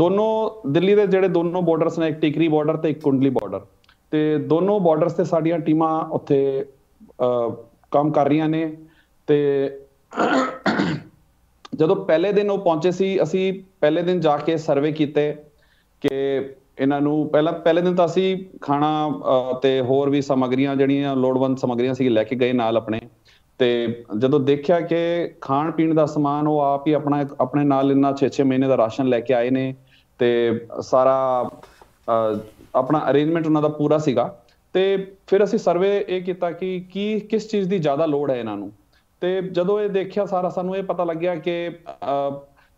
ਦੋਨੋਂ ਦਿੱਲੀ ਦੇ ਜਿਹੜੇ ਦੋਨੋਂ ਬਾਰਡਰਸ ਨੇ ਇੱਕ ਟਿਕਰੀ ਬਾਰਡਰ ਤੇ ਇੱਕ ਕੁੰਡਲੀ ਬਾਰਡਰ ਤੇ ਦੋਨੋਂ ਬਾਰਡਰਸ ਤੇ ਸਾਡੀਆਂ ਟੀਮਾਂ ਉੱਥੇ ਕੰਮ ਕਰ ਰਹੀਆਂ ਨੇ ਤੇ ਜਦੋਂ ਪਹਿਲੇ ਦਿਨ ਉਹ ਪਹੁੰਚੇ ਸੀ ਅਸੀਂ ਪਹਿਲੇ ਦਿਨ ਜਾ ਕੇ ਸਰਵੇ ਕੀਤੇ ਕਿ ਇਹਨਾਂ ਨੂੰ ਪਹਿਲਾ ਪਹਿਲੇ ਦਿਨ ਤਾਂ ਅਸੀਂ ਖਾਣਾ ਤੇ ਹੋਰ ਵੀ ਸਮਗਰੀਆਂ ਜਿਹੜੀਆਂ ਲੋੜਵੰਦ ਸਮਗਰੀਆਂ ਸੀ ਲੈ ਕੇ ਗਏ ਨਾਲ ਆਪਣੇ ਤੇ ਜਦੋਂ ਦੇਖਿਆ ਕਿ ਖਾਣ ਪੀਣ ਦਾ ਸਮਾਨ ਉਹ ਆਪ ਹੀ ਆਪਣਾ ਆਪਣੇ ਨਾਲ ਇੰਨਾ 6-6 ਮਹੀਨੇ ਦਾ ਰਾਸ਼ਨ ਲੈ ਕੇ ਆਏ ਨੇ ਤੇ ਸਾਰਾ ਆਪਣਾ ਅਰੇਂਜਮੈਂਟ ਉਹਨਾਂ ਦਾ ਪੂਰਾ ਸੀਗਾ ਤੇ ਫਿਰ ਅਸੀਂ ਸਰਵੇ ਇਹ ਕੀਤਾ ਕਿ ਕੀ ਕਿਸ ਚੀਜ਼ ਦੀ ਜ਼ਿਆਦਾ ਲੋੜ ਹੈ ਇਹਨਾਂ ਨੂੰ ਤੇ ਜਦੋਂ ਇਹ ਦੇਖਿਆ ਸਾਰਾ ਸਾਨੂੰ ਇਹ ਪਤਾ ਲੱਗਿਆ ਕਿ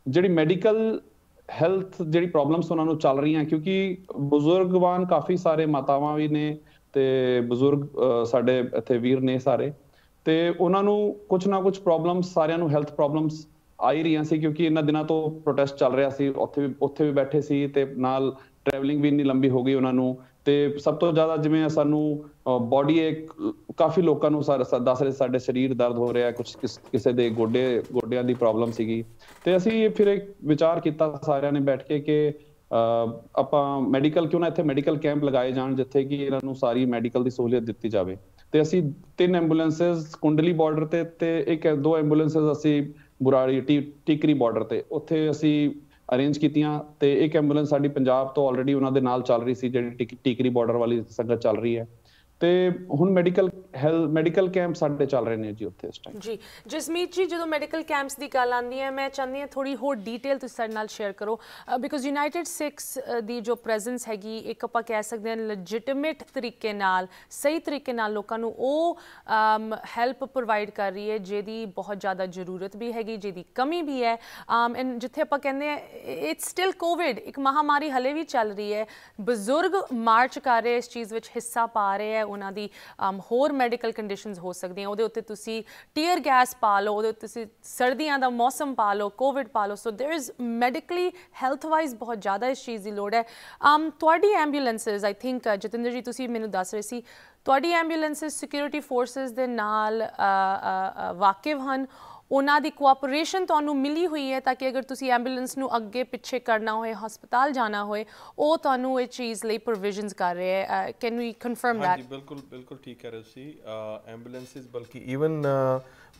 ਜਿਹੜੀ ਮੈਡੀਕਲ ਹੈਲਥ ਜਿਹੜੀ ਪ੍ਰੋਬਲਮਸ ਉਹਨਾਂ ਨੂੰ ਚੱਲ ਰਹੀਆਂ ਕਿਉਂਕਿ ਬਜ਼ੁਰਗਵਾਨ ਕਾਫੀ ਸਾਰੇ ਮਾਤਾਵਾਂ ਵੀ ਨੇ ਤੇ ਬਜ਼ੁਰਗ ਸਾਡੇ ਇੱਥੇ ਵੀਰ ਨੇ ਸਾਰੇ ਤੇ ਉਹਨਾਂ ਨੂੰ ਕੁਝ ਨਾ ਕੁਝ ਪ੍ਰੋਬਲਮਸ ਸਾਰਿਆਂ ਨੂੰ ਹੈਲਥ ਪ੍ਰੋਬਲਮਸ ਆਈ ਰਹੀਆਂ ਸੀ ਕਿਉਂਕਿ ਇਹਨਾਂ ਦਿਨਾਂ ਤੋਂ ਪ੍ਰੋਟੈਸਟ ਚੱਲ ਰਿਹਾ ਸੀ ਉੱਥੇ ਵੀ ਉੱਥੇ ਵੀ ਬੈਠੇ ਸੀ ਤੇ ਨਾਲ ਟਰੈਵਲਿੰਗ ਵੀ ਇੰਨੀ ਲੰਬੀ ਹੋ ਗਈ ਉਹਨਾਂ ਨੂੰ ਤੇ ਸਭ ਤੋਂ ਜ਼ਿਆਦਾ ਜਿਵੇਂ ਸਾਨੂੰ ਬਾਡੀ ਇੱਕ ਕਾਫੀ ਲੋਕਾਂ ਨੂੰ ਦੱਸ ਰਹੇ ਸਾਡੇ ਸਰੀਰ ਦਰਦ ਹੋ ਰਿਹਾ ਕੁਝ ਕਿਸੇ ਦੇ ਗੋਡੇ ਗੋਡਿਆਂ ਦੀ ਪ੍ਰੋਬਲਮ ਸੀਗੀ ਤੇ ਅਸੀਂ ਫਿਰ ਇੱਕ ਵਿਚਾਰ ਕੀਤਾ ਸਾਰਿਆਂ ਨੇ ਬੈਠ ਕੇ ਕਿ ਆਪਾਂ ਮੈਡੀਕਲ ਕਿਉਂ ਨਾ ਇੱਥੇ ਮੈਡੀਕਲ ਕੈਂਪ ਲਗਾਏ ਜਾਣ ਜਿੱਥੇ ਕਿ ਇਹਨਾਂ ਨੂੰ ਸਾਰੀ ਮੈਡੀਕਲ ਦੀ ਸਹੂਲਤ ਦਿੱਤੀ ਜਾਵੇ ਤੇ ਅਸੀਂ ਤਿੰਨ ਐਂਬੂਲੈਂਸਸ ਕੁੰਡਲੀ ਬਾਰਡਰ ਤੇ ਤੇ ਇੱਕ ਦੋ ਐਂਬੂਲੈਂਸਸ ਅਸੀਂ ਬੁਰਾੜੀ ਟਿਕਰੀ ਬਾਰਡਰ ਤੇ ਉੱਥੇ ਅਸੀਂ ਅਰੇਂਜ ਕੀਤੀਆਂ ਤੇ ਇੱਕ ਐਂਬੂਲੈਂਸ ਸਾਡੀ ਪੰਜਾਬ ਤੋਂ ਆਲਰੇਡੀ ਉਹਨਾਂ ਦੇ ਨਾਲ ਚੱਲ ਰਹੀ ਸੀ ਜਿਹੜੀ ਟਿਕਰੀ ਬਾਰਡਰ ਵਾਲੀ ਸੰਗਤ ਚੱਲ ਰਹੀ ਹੈ ਤੇ ਹੁਣ ਮੈਡੀਕਲ ਹੈਲ ਮੈਡੀਕਲ ਕੈਂਪ ਸਾਡੇ ਚੱਲ ਰਹੇ ਨੇ ਜੀ ਉੱਥੇ ਇਸ ਟਾਈਮ ਜੀ ਜਸਮੀਤ ਜੀ ਜਦੋਂ ਮੈਡੀਕਲ ਕੈਂਪਸ ਦੀ ਗੱਲ ਆਉਂਦੀ ਹੈ ਮੈਂ ਚਾਹੁੰਦੀ ਹਾਂ ਥੋੜੀ ਹੋਰ ਡੀਟੇਲ ਤੁਸੀਂ ਸਾਡੇ ਨਾਲ ਸ਼ੇਅਰ ਕਰੋ ਬਿਕਾਜ਼ ਯੂਨਾਈਟਿਡ 6 ਦੀ ਜੋ ਪ੍ਰੈਜ਼ੈਂਸ ਹੈਗੀ ਇੱਕ ਆਪਾਂ ਕਹਿ ਸਕਦੇ ਹਾਂ ਲੈਜੀਟਿਮੇਟ ਤਰੀਕੇ ਨਾਲ ਸਹੀ ਤਰੀਕੇ ਨਾਲ ਲੋਕਾਂ ਨੂੰ ਉਹ ਹੈਲਪ ਪ੍ਰੋਵਾਈਡ ਕਰ ਰਹੀ ਹੈ ਜਿਹਦੀ ਬਹੁਤ ਜ਼ਿਆਦਾ ਜ਼ਰੂਰਤ ਵੀ ਹੈਗੀ ਜਿਹਦੀ ਕਮੀ ਵੀ ਹੈ ਆਮ ਐਂਡ ਜਿੱਥੇ ਆਪਾਂ ਕਹਿੰਦੇ ਆ ਇਟਸ ਸਟਿਲ ਕੋਵਿਡ ਇੱਕ ਮਹਾਮਾਰੀ ਹਲੇ ਵੀ ਚੱਲ ਰਹੀ ਹੈ ਬਜ਼ੁਰਗ ਮਾਰਚ ਕਰ ਰਹੇ ਇਸ ਚੀਜ਼ ਵਿੱਚ ਹਿੱਸਾ ਪਾ ਰਹੇ ਹੈ ਉਹਨਾਂ ਦੀ ਹੋਰ ਮੈਡੀਕਲ ਕੰਡੀਸ਼ਨਸ ਹੋ ਸਕਦੀਆਂ ਉਹਦੇ ਉੱਤੇ ਤੁਸੀਂ ਟੀਅਰ ਗੈਸ ਪਾ ਲਓ ਉਹਦੇ ਉੱਤੇ ਤੁਸੀਂ ਸਰਦੀਆਂ ਦਾ ਮੌਸਮ ਪਾ ਲਓ ਕੋਵਿਡ ਪਾ ਲਓ so there is medically health wise ਬਹੁਤ ਜ਼ਿਆਦਾ ਇਸ ਚੀਜ਼ ਦੀ ਲੋੜ ਹੈ ਅਮ ਤੁਹਾਡੀ ਐਂਬੂਲੈਂਸਸ ਆਈ ਥਿੰਕ ਜਤਿੰਦਰ ਜੀ ਤੁਸੀਂ ਮੈਨੂੰ ਦੱਸ ਰਹੇ ਸੀ ਤੁਹਾਡੀ ਐਂਬੂਲੈਂਸਸ ਸਿਕਿਉਰਿਟੀ ਫੋਰਸਸ ਦੇ ਨਾਲ ਵਾਕਿਫ ਹਨ ਉਹਨਾਂ ਦੀ ਕੋਆਪਰੇਸ਼ਨ ਤੁਹਾਨੂੰ ਮਿਲੀ ਹੋਈ ਹੈ ਤਾਂ ਕਿ ਅਗਰ ਤੁਸੀਂ ਐਂਬੂਲੈਂਸ ਨੂੰ ਅੱਗੇ ਪਿੱਛੇ ਕਰਨਾ ਹੋਏ ਹਸਪਤਾਲ ਜਾਣਾ ਹੋਏ ਉਹ ਤੁਹਾਨੂੰ ਇਹ ਚੀਜ਼ ਲਈ ਪ੍ਰੋਵੀਜ਼ਨਸ ਕਰ ਰਹੇ ਹੈ ਕੈਨ ਵੀ ਕਨਫਰਮ ਦੈਟ ਹਾਂਜੀ ਬਿਲਕੁਲ ਬਿਲਕੁਲ ਠੀਕ ਕਹਿ ਰਹੇ ਸੀ ਐਂਬੂਲੈਂਸਿਸ ਬਲਕਿ ਇਵਨ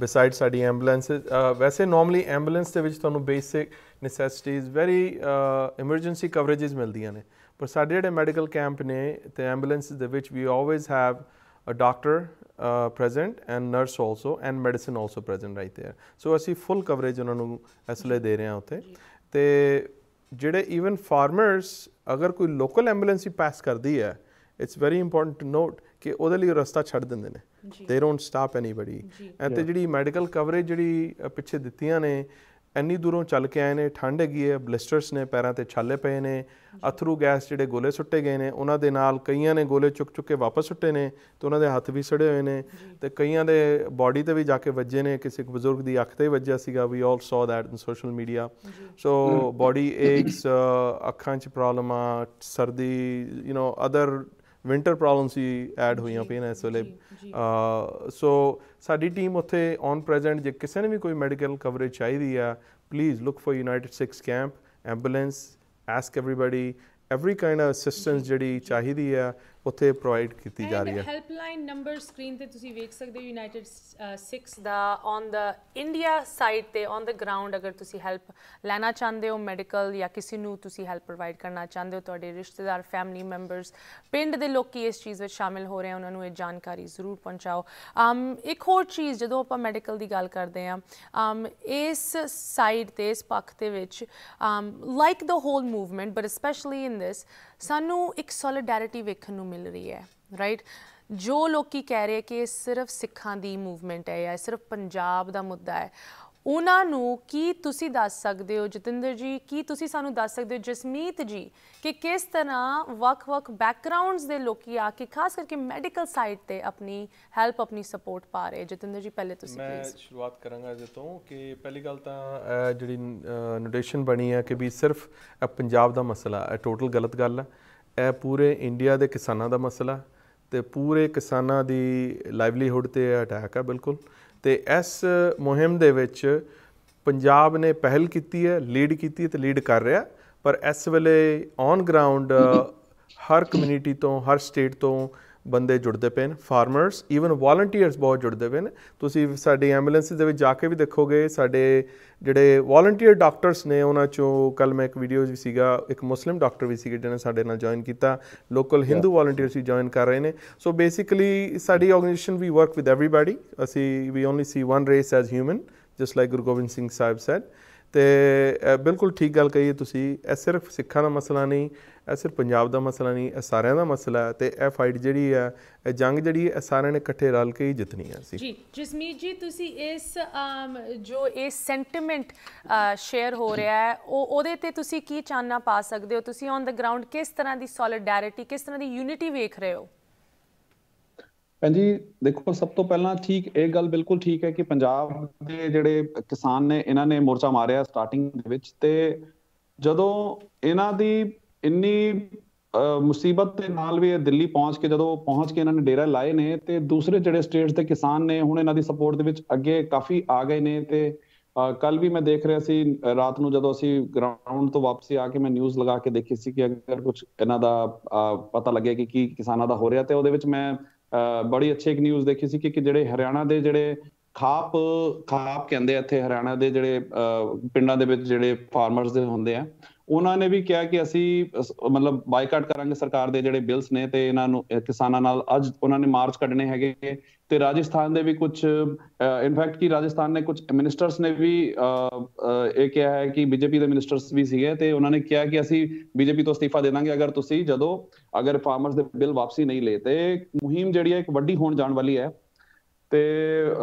ਬਿਸਾਈਡ ਸਾਡੀ ਐਂਬੂਲੈਂਸਸ ਵੈਸੇ ਨਾਰਮਲੀ ਐਂਬੂਲੈਂਸ ਦੇ ਵਿੱਚ ਤੁਹਾਨੂੰ basic necessities very emergency coverages ਮਿਲਦੀਆਂ ਨੇ ਪਰ ਸਾਡੇ ਜਿਹੜੇ ਮੈਡੀਕਲ ਕੈਂਪ ਨੇ ਤੇ ਐਂਬੂਲੈਂਸਿਸ ਦੇ ਵਿੱਚ ਵੀ always have a doctor uh, present and nurse also and medicine also present right there so ਅਸੀਂ full coverage ਉਹਨਾਂ ਨੂੰ ਇਸ ਲਈ ਦੇ ਰਹੇ ਹਾਂ ਉੱਥੇ ਤੇ ਜਿਹੜੇ even farmers ਅਗਰ ਕੋਈ local ambulance ਹੀ pass ਕਰਦੀ ਹੈ it's very important to note ਕਿ ਉਹਦੇ ਲਈ ਰਸਤਾ ਛੱਡ ਦਿੰਦੇ ਨੇ ਦੇ ਡੋਨਟ ਸਟਾਪ ਐਨੀਬਾਡੀ ਤੇ ਜਿਹੜੀ ਮੈਡੀਕਲ ਕਵਰੇਜ ਜਿਹੜੀ ਪਿੱਛੇ ਦਿੱਤੀਆਂ ਨੇ ਇੰਨੀ ਦੂਰੋਂ ਚੱਲ ਕੇ ਆਏ ਨੇ ਠੰਡ ਹੈਗੀ ਹੈ ਬਲਿਸਟਰਸ ਨੇ ਪੈਰਾਂ ਤੇ ਛਾਲੇ ਪਏ ਨੇ ਅਥਰੂ ਗੈਸ ਜਿਹੜੇ ਗੋਲੇ ਸੁੱਟੇ ਗਏ ਨੇ ਉਹਨਾਂ ਦੇ ਨਾਲ ਕਈਆਂ ਨੇ ਗੋਲੇ ਚੁੱਕ ਚੁੱਕ ਕੇ ਵਾਪਸ ਸੁੱਟੇ ਨੇ ਤੇ ਉਹਨਾਂ ਦੇ ਹੱਥ ਵੀ ਸੜੇ ਹੋਏ ਨੇ ਤੇ ਕਈਆਂ ਦੇ ਬਾਡੀ ਤੇ ਵੀ ਜਾ ਕੇ ਵੱਜੇ ਨੇ ਕਿਸੇ ਇੱਕ ਬਜ਼ੁਰਗ ਦੀ ਅੱਖ ਤੇ ਵੱਜਿਆ ਸੀਗਾ we all saw that in social media so body aches ਅੱਖਾਂ 'ਚ ਪ੍ਰੋਬਲਮ ਆ ਸਰਦੀ you know other winter problem ਸੀ ਐਡ ਹੋਈਆਂ ਪਈਆਂ ਇਸ ਵੇਲੇ ਅ ਸੋ ਸਾਡੀ ਟੀਮ ਉੱਥੇ ਔਨ ਪ੍ਰੈਜ਼ੈਂਟ ਜੇ ਕਿਸੇ ਨੇ ਵੀ ਕੋਈ ਮੈਡੀਕਲ ਕਵਰੇਜ ਚਾਹੀਦੀ ਆ please look for united 6 camp ambulance ask everybody every kind of assistance ਜਿਹੜੀ ਚਾਹੀਦੀ ਆ ਉੱਥੇ ਪ੍ਰੋਵਾਈਡ ਕੀਤੀ ਜਾ ਰਹੀ ਹੈ ਹੈਲਪਲਾਈਨ ਨੰਬਰ ਸਕਰੀਨ ਤੇ ਤੁਸੀਂ ਵੇਖ ਸਕਦੇ ਹੋ ਯੂਨਾਈਟਿਡ 6 ਦਾ ਔਨ ਦਾ ਇੰਡੀਆ ਸਾਈਟ ਤੇ ਔਨ ਦਾ ਗਰਾਊਂਡ ਅਗਰ ਤੁਸੀਂ ਹੈਲਪ ਲੈਣਾ ਚਾਹੁੰਦੇ ਹੋ ਮੈਡੀਕਲ ਜਾਂ ਕਿਸੇ ਨੂੰ ਤੁਸੀਂ ਹੈਲਪ ਪ੍ਰੋਵਾਈਡ ਕਰਨਾ ਚਾਹੁੰਦੇ ਹੋ ਤੁਹਾਡੇ ਰਿਸ਼ਤੇਦਾਰ ਫੈਮਿਲੀ ਮੈਂਬਰਸ ਪਿੰਡ ਦੇ ਲੋਕੀ ਇਸ ਚੀਜ਼ ਵਿੱਚ ਸ਼ਾਮਿਲ ਹੋ ਰਹੇ ਹਨ ਉਹਨਾਂ ਨੂੰ ਇਹ ਜਾਣਕਾਰੀ ਜ਼ਰੂਰ ਪਹੁੰਚਾਓ ਅਮ ਇੱਕ ਹੋਰ ਚੀਜ਼ ਜਦੋਂ ਆਪਾਂ ਮੈਡੀਕਲ ਦੀ ਗੱਲ ਕਰਦੇ ਹਾਂ ਅਮ ਇਸ ਸਾਈਡ ਤੇ ਇਸ ਪੱਖ ਤੇ ਵਿੱਚ um like the whole movement but specially in this ਸਾਨੂੰ ਇੱਕ ਸੋਲਿਡੈਰਿਟੀ ਵੇਖਣ ਨੂੰ ਮਿਲ ਰਹੀ ਹੈ ਰਾਈਟ ਜੋ ਲੋਕੀ ਕਹਿ ਰਹੇ ਕਿ ਇਹ ਸਿਰਫ ਸਿੱਖਾਂ ਦੀ ਮੂਵਮੈਂਟ ਹੈ ਜਾਂ ਸਿਰਫ ਪੰਜਾਬ ਦਾ ਮੁੱਦਾ ਹੈ ਉਹਨਾਂ ਨੂੰ ਕੀ ਤੁਸੀਂ ਦੱਸ ਸਕਦੇ ਹੋ ਜਤਿੰਦਰ ਜੀ ਕੀ ਤੁਸੀਂ ਸਾਨੂੰ ਦੱਸ ਸਕਦੇ ਹੋ ਜਸਮੀਤ ਜੀ ਕਿ ਕਿਸ ਤਰ੍ਹਾਂ ਵੱਖ-ਵੱਖ ਬੈਕਗ੍ਰਾਉਂਡਸ ਦੇ ਲੋਕੀ ਆ ਕੇ ਖਾਸ ਕਰਕੇ ਮੈਡੀਕਲ ਸਾਈਡ ਤੇ ਆਪਣੀ ਹੈਲਪ ਆਪਣੀ ਸਪੋਰਟ ਪਾ ਰਹੇ ਜਤਿੰਦਰ ਜੀ ਪਹਿਲੇ ਤੁਸੀਂ ਪਲੀਜ਼ ਮੈਂ ਸ਼ੁਰੂਆਤ ਕਰਾਂਗਾ ਜਦੋਂ ਕਿ ਪਹਿਲੀ ਗੱਲ ਤਾਂ ਜਿਹੜੀ ਨੋਟੇਸ਼ਨ ਬਣੀ ਹੈ ਕਿ ਵੀ ਸਿਰਫ ਪੰਜਾਬ ਦਾ ਮਸਲਾ ਹੈ ਟੋਟਲ ਗਲਤ ਗੱਲ ਹੈ ਇਹ ਪੂਰੇ ਇੰਡੀਆ ਦੇ ਕਿਸਾਨਾਂ ਦਾ ਮਸਲਾ ਤੇ ਪੂਰੇ ਕਿਸਾਨਾਂ ਦੀ ਲਾਈਵਲੀਹੁੱਡ ਤੇ ਅਟੈਕ ਹੈ ਬਿਲਕੁਲ ਤੇ ਇਸ ਮੁਹਿੰਮ ਦੇ ਵਿੱਚ ਪੰਜਾਬ ਨੇ ਪਹਿਲ ਕੀਤੀ ਹੈ ਲੀਡ ਕੀਤੀ ਹੈ ਤੇ ਲੀਡ ਕਰ ਰਿਹਾ ਪਰ ਇਸ ਵੇਲੇ ਔਨ ਗਰਾਊਂਡ ਹਰ ਕਮਿਊਨਿਟੀ ਤੋਂ ਹਰ ਸਟੇਟ ਤੋਂ ਬੰਦੇ ਜੁੜਦੇ ਪਏ ਨੇ ਫਾਰਮਰਸ ਈਵਨ ਵਾਲੰਟੀਅਰਸ ਬਹੁਤ ਜੁੜਦੇ ਪਏ ਨੇ ਤੁਸੀਂ ਸਾਡੇ ਐਂਬੂਲੈਂਸਿਸ ਦੇ ਵਿੱਚ ਜਾ ਕੇ ਵੀ ਦੇਖੋਗੇ ਸਾਡੇ ਜਿਹੜੇ ਵਾਲੰਟੀਅਰ ਡਾਕਟਰਸ ਨੇ ਉਹਨਾਂ ਚੋਂ ਕੱਲ ਮੈਂ ਇੱਕ ਵੀਡੀਓ ਵੀ ਸੀਗਾ ਇੱਕ ਮੁਸਲਿਮ ਡਾਕਟਰ ਵੀ ਸੀਗੇ ਜਿਹਨੇ ਸਾਡੇ ਨਾਲ ਜੁਆਇਨ ਕੀਤਾ ਲੋਕਲ ਹਿੰਦੂ ਵਾਲੰਟੀਅਰਸ ਵੀ ਜੁਆਇਨ ਕਰ ਰਹੇ ਨੇ ਸੋ ਬੇਸਿਕਲੀ ਸਾਡੀ organization we work with everybody ਅਸੀਂ ਵੀ only see one race as human just like Guru Gobind Singh Sahib said ਤੇ ਬਿਲਕੁਲ ਠੀਕ ਗੱਲ ਕਹੀ ਤੁਸੀਂ ਇਹ ਸਿਰਫ ਸਿੱਖਾਂ ਦਾ ਮਸਲਾ ਨਹੀਂ ਇਹ ਸਿਰ ਪੰਜਾਬ ਦਾ ਮਸਲਾ ਨਹੀਂ ਇਹ ਸਾਰਿਆਂ ਦਾ ਮਸਲਾ ਹੈ ਤੇ ਇਹ ਫਾਈਟ ਜਿਹੜੀ ਹੈ ਇਹ ਜੰਗ ਜਿਹੜੀ ਹੈ ਸਾਰਿਆਂ ਨੇ ਇਕੱਠੇ ਰਲ ਕੇ ਹੀ ਜਿੱਤਣੀ ਹੈ ਸੀ ਜੀ ਜਸਮੀਤ ਜੀ ਤੁਸੀਂ ਇਸ ਜੋ ਇਹ ਸੈਂਟੀਮੈਂਟ ਸ਼ੇਅਰ ਹੋ ਰਿਹਾ ਹੈ ਉਹ ਉਹਦੇ ਤੇ ਤੁਸੀਂ ਕੀ ਚਾਨਣਾ ਪਾ ਸਕਦੇ ਹੋ ਤੁਸੀਂ ਔਨ ਦਾ ਗਰਾਊਂਡ ਕਿਸ ਤਰ੍ਹਾਂ ਦੀ ਸੋਲਿਡੈਰਿਟੀ ਕਿਸ ਤਰ੍ਹਾਂ ਦੀ ਯੂਨਿਟੀ ਵੇਖ ਰਹੇ ਹੋ ਪੰਜੀ ਦੇਖੋ ਸਭ ਤੋਂ ਪਹਿਲਾਂ ਠੀਕ ਇਹ ਗੱਲ ਬਿਲਕੁਲ ਠੀਕ ਹੈ ਕਿ ਪੰਜਾਬ ਦੇ ਜਿਹੜੇ ਕਿਸਾਨ ਨੇ ਇਹਨਾਂ ਨੇ ਮੋਰਚਾ ਮਾਰਿਆ ਸਟਾਰਟਿੰਗ ਦੇ ਵਿੱਚ ਤੇ ਜਦੋਂ ਇਹਨਾਂ ਦੀ ਇੰਨੀ ਮੁਸੀਬਤ ਦੇ ਨਾਲ ਵੀ ਇਹ ਦਿੱਲੀ ਪਹੁੰਚ ਕੇ ਜਦੋਂ ਪਹੁੰਚ ਕੇ ਇਹਨਾਂ ਨੇ ਡੇਰਾ ਲਾਏ ਨੇ ਤੇ ਦੂਸਰੇ ਜਿਹੜੇ ਸਟੇਟਸ ਦੇ ਕਿਸਾਨ ਨੇ ਹੁਣ ਇਹਨਾਂ ਦੀ ਸਪੋਰਟ ਦੇ ਵਿੱਚ ਅੱਗੇ ਕਾਫੀ ਆ ਗਏ ਨੇ ਤੇ ਕੱਲ ਵੀ ਮੈਂ ਦੇਖ ਰਿਹਾ ਸੀ ਰਾਤ ਨੂੰ ਜਦੋਂ ਅਸੀਂ ਗਰਾਊਂਡ ਤੋਂ ਵਾਪਸੀ ਆ ਕੇ ਮੈਂ ਨਿਊਜ਼ ਲਗਾ ਕੇ ਦੇਖੀ ਸੀ ਕਿ ਅਗਰ ਕੁਝ ਇਹਨਾਂ ਦਾ ਪਤਾ ਲੱਗਿਆ ਕਿ ਕੀ ਕਿਸਾਨਾਂ ਦਾ ਹੋ ਰਿਹਾ ਤੇ ਉਹਦੇ ਵਿੱਚ ਮੈਂ ਬੜੀ ਅੱਛੀ ਇੱਕ ਨਿਊਜ਼ ਦੇਖੀ ਸੀ ਕਿ ਜਿਹੜੇ ਹਰਿਆਣਾ ਦੇ ਜਿਹੜੇ ਖਾਪ ਖਾਪ ਕਹਿੰਦੇ ਇੱਥੇ ਹਰਿਆਣਾ ਦੇ ਜਿਹੜੇ ਪਿੰਡਾਂ ਦੇ ਵਿੱਚ ਜਿਹੜੇ ਫਾਰਮਰਸ ਦੇ ਹੁੰਦੇ ਆ ਉਹਨਾਂ ਨੇ ਵੀ ਕਿਹਾ ਕਿ ਅਸੀਂ ਮਤਲਬ ਬਾਈਕਾਟ ਕਰਾਂਗੇ ਸਰਕਾਰ ਦੇ ਜਿਹੜੇ ਬਿਲਸ ਨੇ ਤੇ ਇਹਨਾਂ ਨੂੰ ਕਿਸਾਨਾਂ ਨਾਲ ਅੱਜ ਉਹਨਾਂ ਨੇ ਮਾਰਚ ਕੱਢਣੇ ਹੈਗੇ ਤੇ ਰਾਜਸਥਾਨ ਦੇ ਵੀ ਕੁਝ ਇਨਫੈਕਟ ਕਿ ਰਾਜਸਥਾਨ ਨੇ ਕੁਝ ਮਿਨਿਸਟਰਸ ਨੇ ਵੀ ਇਹ ਕਿਹਾ ਹੈ ਕਿ ਬੀਜੇਪੀ ਦੇ ਮਿਨਿਸਟਰਸ ਵੀ ਸੀਗੇ ਤੇ ਉਹਨਾਂ ਨੇ ਕਿਹਾ ਕਿ ਅਸੀਂ ਬੀਜੇਪੀ ਤੋਂ ਅਸਤੀਫਾ ਦੇ ਦਾਂਗੇ ਅਗਰ ਤੁਸੀਂ ਜਦੋਂ ਅਗਰ ਫਾਰਮਰਸ ਦੇ ਬਿੱਲ ਵਾਪਸੀ ਨਹੀਂ ਲਏ ਤੇ ਮੁਹਿੰਮ ਜਿਹੜੀ ਹੈ ਇੱਕ ਵੱਡੀ ਹੋਣ ਜਾਣ ਵਾਲੀ ਹੈ ਤੇ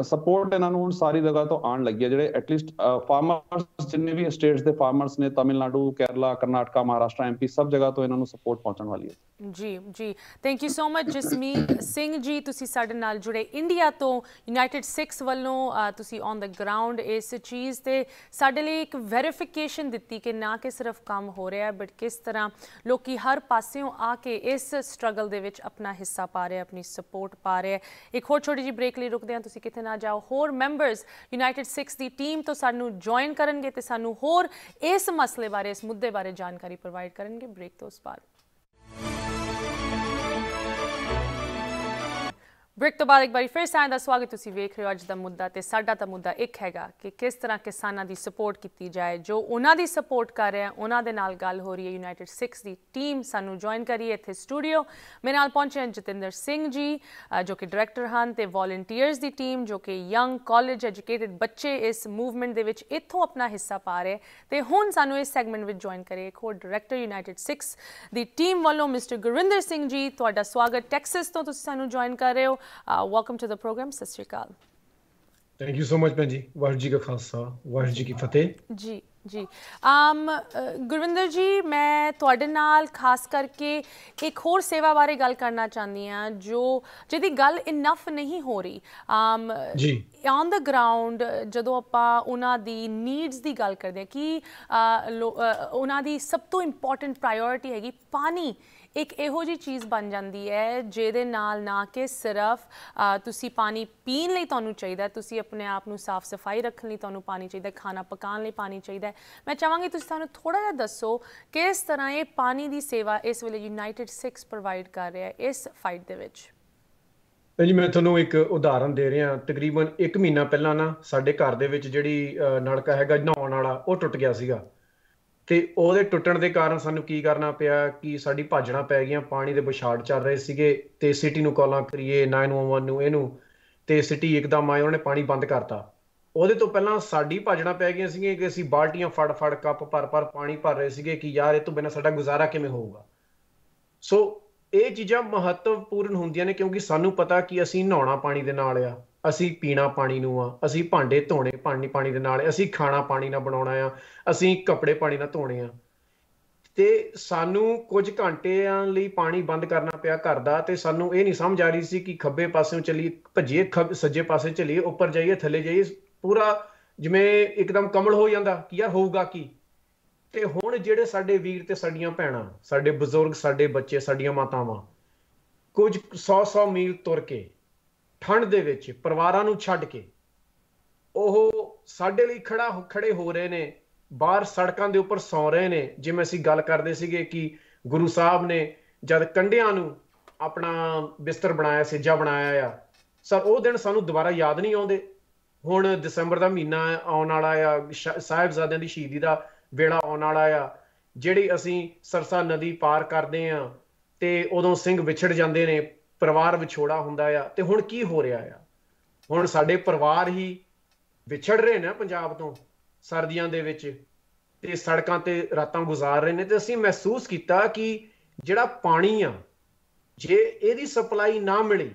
ਸਪੋਰਟ ਇਹਨਾਂ ਨੂੰ ਹੁਣ ਸਾਰੀ ਜਗ੍ਹਾ ਤੋਂ ਆਣ ਲੱਗੀ ਹੈ ਜਿਹੜੇ ਐਟਲੀਸਟ ਫਾਰਮਰਸ ਜਿੰਨੇ ਵੀ ਸਟੇਟਸ ਦੇ ਫਾਰਮਰਸ ਨੇ ਤਾਮਿਲਨਾਡੂ ਕੇਰਲਾ ਕਰਨਾਟਕਾ ਮਹਾਰਾਸ਼ਟਰ ਐਮਪੀ ਸਭ ਜਗ੍ਹਾ ਤੋਂ ਇਹਨਾਂ ਨੂੰ ਸਪੋਰਟ ਪਹੁੰਚਣ ਵਾਲੀ ਹੈ ਜੀ ਜੀ thank you so much Jasmeet Singh ji ਤੁਸੀਂ ਸਾਡੇ ਨਾਲ ਜੁੜੇ ਇੰਡੀਆ ਤੋਂ ਯੂਨਾਈਟਿਡ 6 ਵੱਲੋਂ ਤੁਸੀਂ ਔਨ ਦਾ ਗਰਾਊਂਡ ਇਸ ਚੀਜ਼ ਤੇ ਸਾਡੇ ਲਈ ਇੱਕ ਵੈਰੀਫਿਕੇਸ਼ਨ ਦਿੱਤੀ ਕਿ ਨਾ ਕਿ ਸਿਰਫ ਕੰਮ ਹੋ ਰਿਹਾ ਹੈ ਬਟ ਕਿਸ ਤਰ੍ਹਾਂ ਲੋਕੀ ਹਰ ਪਾਸਿਓਂ ਆ ਕੇ ਇਸ ਸਟਰਗਲ ਦੇ ਵਿੱਚ ਆਪਣਾ ਹਿੱਸਾ ਪਾ ਰਹੇ ਆਪਣੀ ਸਪੋਰਟ ਪਾ ਰਹੇ ਇੱਕ ਹੋਰ ਛੋਟੀ ਜੀ ਬ੍ਰੇਕ ਲਈ ਰੁਕਦੇ ਹਾਂ ਤੁਸੀਂ ਕਿਤੇ ਨਾ ਜਾਓ ਹੋਰ ਮੈਂਬਰਸ ਯੂਨਾਈਟਿਡ 6 ਦੀ ਟੀਮ ਤੋਂ ਸਾਨੂੰ ਜੁਆਇਨ ਕਰਨਗੇ ਤੇ ਸਾਨੂੰ ਹੋਰ ਇਸ ਮਸਲੇ ਬਾਰੇ ਇਸ ਮੁੱਦੇ ਬਾਰੇ ਜਾਣਕਾਰੀ ਪ੍ਰੋਵਾਈਡ ਕਰਨਗੇ ਬ੍ਰੇਕ ਤੋਂ ਉਸ ਬਾਅਦ ਬ੍ਰੇਕ ਤੋਂ ਬਾਅਦ ਇੱਕ ਵਾਰੀ ਫਿਰ ਸਾਰਿਆਂ ਦਾ ਸਵਾਗਤ ਤੁਸੀਂ ਵੇਖ ਰਹੇ ਹੋ ਅੱਜ ਦਾ ਮੁੱਦਾ ਤੇ ਸਾਡਾ ਤਾਂ ਮੁੱਦਾ ਇੱਕ ਹੈਗਾ ਕਿ ਕਿਸ ਤਰ੍ਹਾਂ ਕਿਸਾਨਾਂ ਦੀ ਸਪੋਰਟ ਕੀਤੀ ਜਾਏ ਜੋ ਉਹਨਾਂ ਦੀ ਸਪੋਰਟ ਕਰ ਰਹੇ ਆ ਉਹਨਾਂ ਦੇ ਨਾਲ ਗੱਲ ਹੋ ਰਹੀ ਹੈ ਯੂਨਾਈਟਿਡ 6 ਦੀ ਟੀਮ ਸਾਨੂੰ ਜੁਆਇਨ ਕਰੀ ਇੱਥੇ ਸਟੂਡੀਓ ਮੇਰੇ ਨਾਲ ਪਹੁੰਚੇ ਹਨ ਜਤਿੰਦਰ ਸਿੰਘ ਜੀ ਜੋ ਕਿ ਡਾਇਰੈਕਟਰ ਹਨ ਤੇ ਵੋਲੰਟੀਅਰਸ ਦੀ ਟੀਮ ਜੋ ਕਿ ਯੰਗ ਕਾਲਜ ਐਜੂਕੇਟਿਡ ਬੱਚੇ ਇਸ ਮੂਵਮੈਂਟ ਦੇ ਵਿੱਚ ਇੱਥੋਂ ਆਪਣਾ ਹਿੱਸਾ ਪਾ ਰਹੇ ਤੇ ਹੁਣ ਸਾਨੂੰ ਇਸ ਸੈਗਮੈਂਟ ਵਿੱਚ ਜੁਆਇਨ ਕਰੇ ਇੱਕ ਹੋਰ ਡਾਇਰੈਕਟਰ ਯੂਨਾਈਟਿਡ 6 ਦੀ ਟੀਮ ਵੱਲੋਂ ਮਿਸਟਰ ਗੁਰਿੰਦਰ ਸਿੰਘ ਜੀ ਤੁਹਾਡਾ ਸਵਾਗਤ ਟੈਕਸਸ ਤੋਂ ਤੁਸੀਂ ਸਾਨੂੰ ਜੁਆਇਨ ਕਰ ਰਹੇ ਹੋ Uh, welcome to the program, Sister Kal. Thank you so much ਭੈਣ ਜੀ ਵਾਹਿਗੁਰੂ ਜੀ ਕਾ ਖਾਲਸਾ ਵਾਹਿਗੁਰੂ ਜੀ ਕੀ ਫਤਿਹ ਜੀ ਜੀ ਅਮ ਗੁਰਵਿੰਦਰ ਜੀ ਮੈਂ ਤੁਹਾਡੇ ਨਾਲ ਖਾਸ ਕਰਕੇ ਇੱਕ ਹੋਰ ਸੇਵਾ ਬਾਰੇ ਗੱਲ ਕਰਨਾ ਚਾਹੁੰਦੀ ਆ ਜੋ ਜਿਹਦੀ ਗੱਲ ਇਨਫ ਨਹੀਂ ਹੋ ਰਹੀ ਅਮ ਜੀ ਔਨ ਦਾ ਗਰਾਊਂਡ ਜਦੋਂ ਆਪਾਂ ਉਹਨਾਂ ਦੀ ਨੀਡਸ ਦੀ ਗੱਲ ਕਰਦੇ ਆ ਕਿ ਉਹਨਾਂ ਦੀ ਸਭ ਤੋਂ ਇੰਪੋਰਟੈਂਟ ਪ੍ਰਾਇੋਰਟੀ ਹੈਗੀ ਪਾਣੀ ਇੱਕ ਇਹੋ ਜੀ ਚੀਜ਼ ਬਣ ਜਾਂਦੀ ਹੈ ਜਿਹਦੇ ਨਾਲ ਨਾ ਕਿ ਸਿਰਫ ਤੁਸੀਂ ਪਾਣੀ ਪੀਣ ਲਈ ਤੁਹਾਨੂੰ ਚਾਹੀਦਾ ਤੁਸੀਂ ਆਪਣੇ ਆਪ ਨੂੰ ਸਾਫ਼ ਸਫਾਈ ਰੱਖਣ ਲਈ ਤੁਹਾਨੂੰ ਪਾਣੀ ਚਾਹੀਦਾ ਖਾਣਾ ਪਕਾਉਣ ਲਈ ਪਾਣੀ ਚਾਹੀਦਾ ਮੈਂ ਚਾਹਾਂਗੀ ਤੁਸੀਂ ਸਾਨੂੰ ਥੋੜਾ ਜਿਹਾ ਦੱਸੋ ਕਿਸ ਤਰ੍ਹਾਂ ਇਹ ਪਾਣੀ ਦੀ ਸੇਵਾ ਇਸ ਵੇਲੇ ਯੂਨਾਈਟਿਡ 6 ਪ੍ਰੋਵਾਈਡ ਕਰ ਰਿਹਾ ਹੈ ਇਸ ਫਾਈਟ ਦੇ ਵਿੱਚ ਜੀ ਮੈਂ ਤੁਹਾਨੂੰ ਇੱਕ ਉਦਾਹਰਨ ਦੇ ਰਿਹਾ ਤਕਰੀਬਨ 1 ਮਹੀਨਾ ਪਹਿਲਾਂ ਨਾ ਸਾਡੇ ਘਰ ਦੇ ਵਿੱਚ ਜਿਹੜੀ ਨਲਕਾ ਹੈਗਾ ਨਹਾਉਣ ਵਾਲਾ ਉਹ ਟੁੱਟ ਗਿਆ ਸੀਗਾ ਤੇ ਉਹਦੇ ਟੁੱਟਣ ਦੇ ਕਾਰਨ ਸਾਨੂੰ ਕੀ ਕਰਨਾ ਪਿਆ ਕਿ ਸਾਡੀ ਭਾਜਣਾ ਪੈ ਗਈਆਂ ਪਾਣੀ ਦੇ ਵਿਛਾੜ ਚੱਲ ਰਹੇ ਸੀਗੇ ਤੇ ਸਿਟੀ ਨੂੰ ਕਾਲਾਂ ਕਰੀਏ 911 ਨੂੰ ਇਹਨੂੰ ਤੇ ਸਿਟੀ ਇੱਕਦਮ ਆਏ ਉਹਨੇ ਪਾਣੀ ਬੰਦ ਕਰਤਾ ਉਹਦੇ ਤੋਂ ਪਹਿਲਾਂ ਸਾਡੀ ਭਾਜਣਾ ਪੈ ਗਈਆਂ ਸੀਗੇ ਕਿ ਅਸੀਂ ਬਾਲਟੀਆਂ ਫੜ ਫੜ ਕੱਪ ਭਰ ਭਰ ਪਾਣੀ ਭਰ ਰਹੇ ਸੀਗੇ ਕਿ ਯਾਰ ਇਹ ਤੋਂ ਬਿਨਾ ਸਾਡਾ ਗੁਜ਼ਾਰਾ ਕਿਵੇਂ ਹੋਊਗਾ ਸੋ ਇਹ ਚੀਜ਼ਾਂ ਮਹੱਤਵਪੂਰਨ ਹੁੰਦੀਆਂ ਨੇ ਕਿਉਂਕਿ ਸਾਨੂੰ ਪਤਾ ਕਿ ਅਸੀਂ ਨਹਾਉਣਾ ਪਾਣੀ ਦੇ ਨਾਲ ਆ ਅਸੀਂ ਪੀਣਾ ਪਾਣੀ ਨੂੰ ਆ ਅਸੀਂ ਭਾਂਡੇ ਧੋਣੇ ਪਾਣੀ ਪਾਣੀ ਦੇ ਨਾਲ ਅਸੀਂ ਖਾਣਾ ਪਾਣੀ ਨਾਲ ਬਣਾਉਣਾ ਆ ਅਸੀਂ ਕੱਪੜੇ ਪਾਣੀ ਨਾਲ ਧੋਣੇ ਆ ਤੇ ਸਾਨੂੰ ਕੁਝ ਘੰਟਿਆਂ ਲਈ ਪਾਣੀ ਬੰਦ ਕਰਨਾ ਪਿਆ ਘਰ ਦਾ ਤੇ ਸਾਨੂੰ ਇਹ ਨਹੀਂ ਸਮਝ ਆ ਰਹੀ ਸੀ ਕਿ ਖੱਬੇ ਪਾਸਿਓਂ ਚਲੀ ਭੱਜੀਏ ਸੱਜੇ ਪਾਸੇ ਚਲੀਏ ਉੱਪਰ ਜਾਈਏ ਥੱਲੇ ਜਾਈਏ ਪੂਰਾ ਜਿਵੇਂ ਇੱਕਦਮ ਕਮਲ ਹੋ ਜਾਂਦਾ ਕਿ ਯਾਰ ਹੋਊਗਾ ਕੀ ਤੇ ਹੁਣ ਜਿਹੜੇ ਸਾਡੇ ਵੀਰ ਤੇ ਸਾਡੀਆਂ ਭੈਣਾਂ ਸਾਡੇ ਬਜ਼ੁਰਗ ਸਾਡੇ ਬੱਚੇ ਸਾਡੀਆਂ ਮਾਤਾਵਾਂ ਕੁਝ 100-100 ਮੀਲ ਤੁਰ ਕੇ ਠੰਡ ਦੇ ਵਿੱਚ ਪਰਿਵਾਰਾਂ ਨੂੰ ਛੱਡ ਕੇ ਉਹ ਸਾਡੇ ਲਈ ਖੜਾ ਖੜੇ ਹੋ ਰਹੇ ਨੇ ਬਾਹਰ ਸੜਕਾਂ ਦੇ ਉੱਪਰ ਸੌ ਰਹੇ ਨੇ ਜਿਵੇਂ ਅਸੀਂ ਗੱਲ ਕਰਦੇ ਸੀਗੇ ਕਿ ਗੁਰੂ ਸਾਹਿਬ ਨੇ ਜਦ ਕੰਡਿਆਂ ਨੂੰ ਆਪਣਾ ਬਿਸਤਰ ਬਣਾਇਆ ਸੇਜਾ ਬਣਾਇਆ ਆ ਸਰ ਉਹ ਦਿਨ ਸਾਨੂੰ ਦੁਬਾਰਾ ਯਾਦ ਨਹੀਂ ਆਉਂਦੇ ਹੁਣ ਦਸੰਬਰ ਦਾ ਮਹੀਨਾ ਆਉਣ ਵਾਲਾ ਆ ਸਾਹਿਬਜ਼ਾਦਿਆਂ ਦੀ ਸ਼ਹੀਦੀ ਦਾ ਵੇਲਾ ਆਉਣ ਵਾਲਾ ਆ ਜਿਹੜੀ ਅਸੀਂ ਸਰਸਾ ਨਦੀ ਪਾਰ ਕਰਦੇ ਆ ਤੇ ਉਦੋਂ ਸਿੰਘ ਵਿਛੜ ਜਾਂਦੇ ਨੇ ਪਰਿਵਾਰ ਵਿਛੋੜਾ ਹੁੰਦਾ ਆ ਤੇ ਹੁਣ ਕੀ ਹੋ ਰਿਹਾ ਆ ਹੁਣ ਸਾਡੇ ਪਰਿਵਾਰ ਹੀ ਵਿਛੜ ਰਹੇ ਨੇ ਪੰਜਾਬ ਤੋਂ ਸਰਦੀਆਂ ਦੇ ਵਿੱਚ ਤੇ ਸੜਕਾਂ ਤੇ ਰਾਤਾਂ ਗੁਜ਼ਾਰ ਰਹੇ ਨੇ ਤੇ ਅਸੀਂ ਮਹਿਸੂਸ ਕੀਤਾ ਕਿ ਜਿਹੜਾ ਪਾਣੀ ਆ ਜੇ ਇਹਦੀ ਸਪਲਾਈ ਨਾ ਮਿਲੀ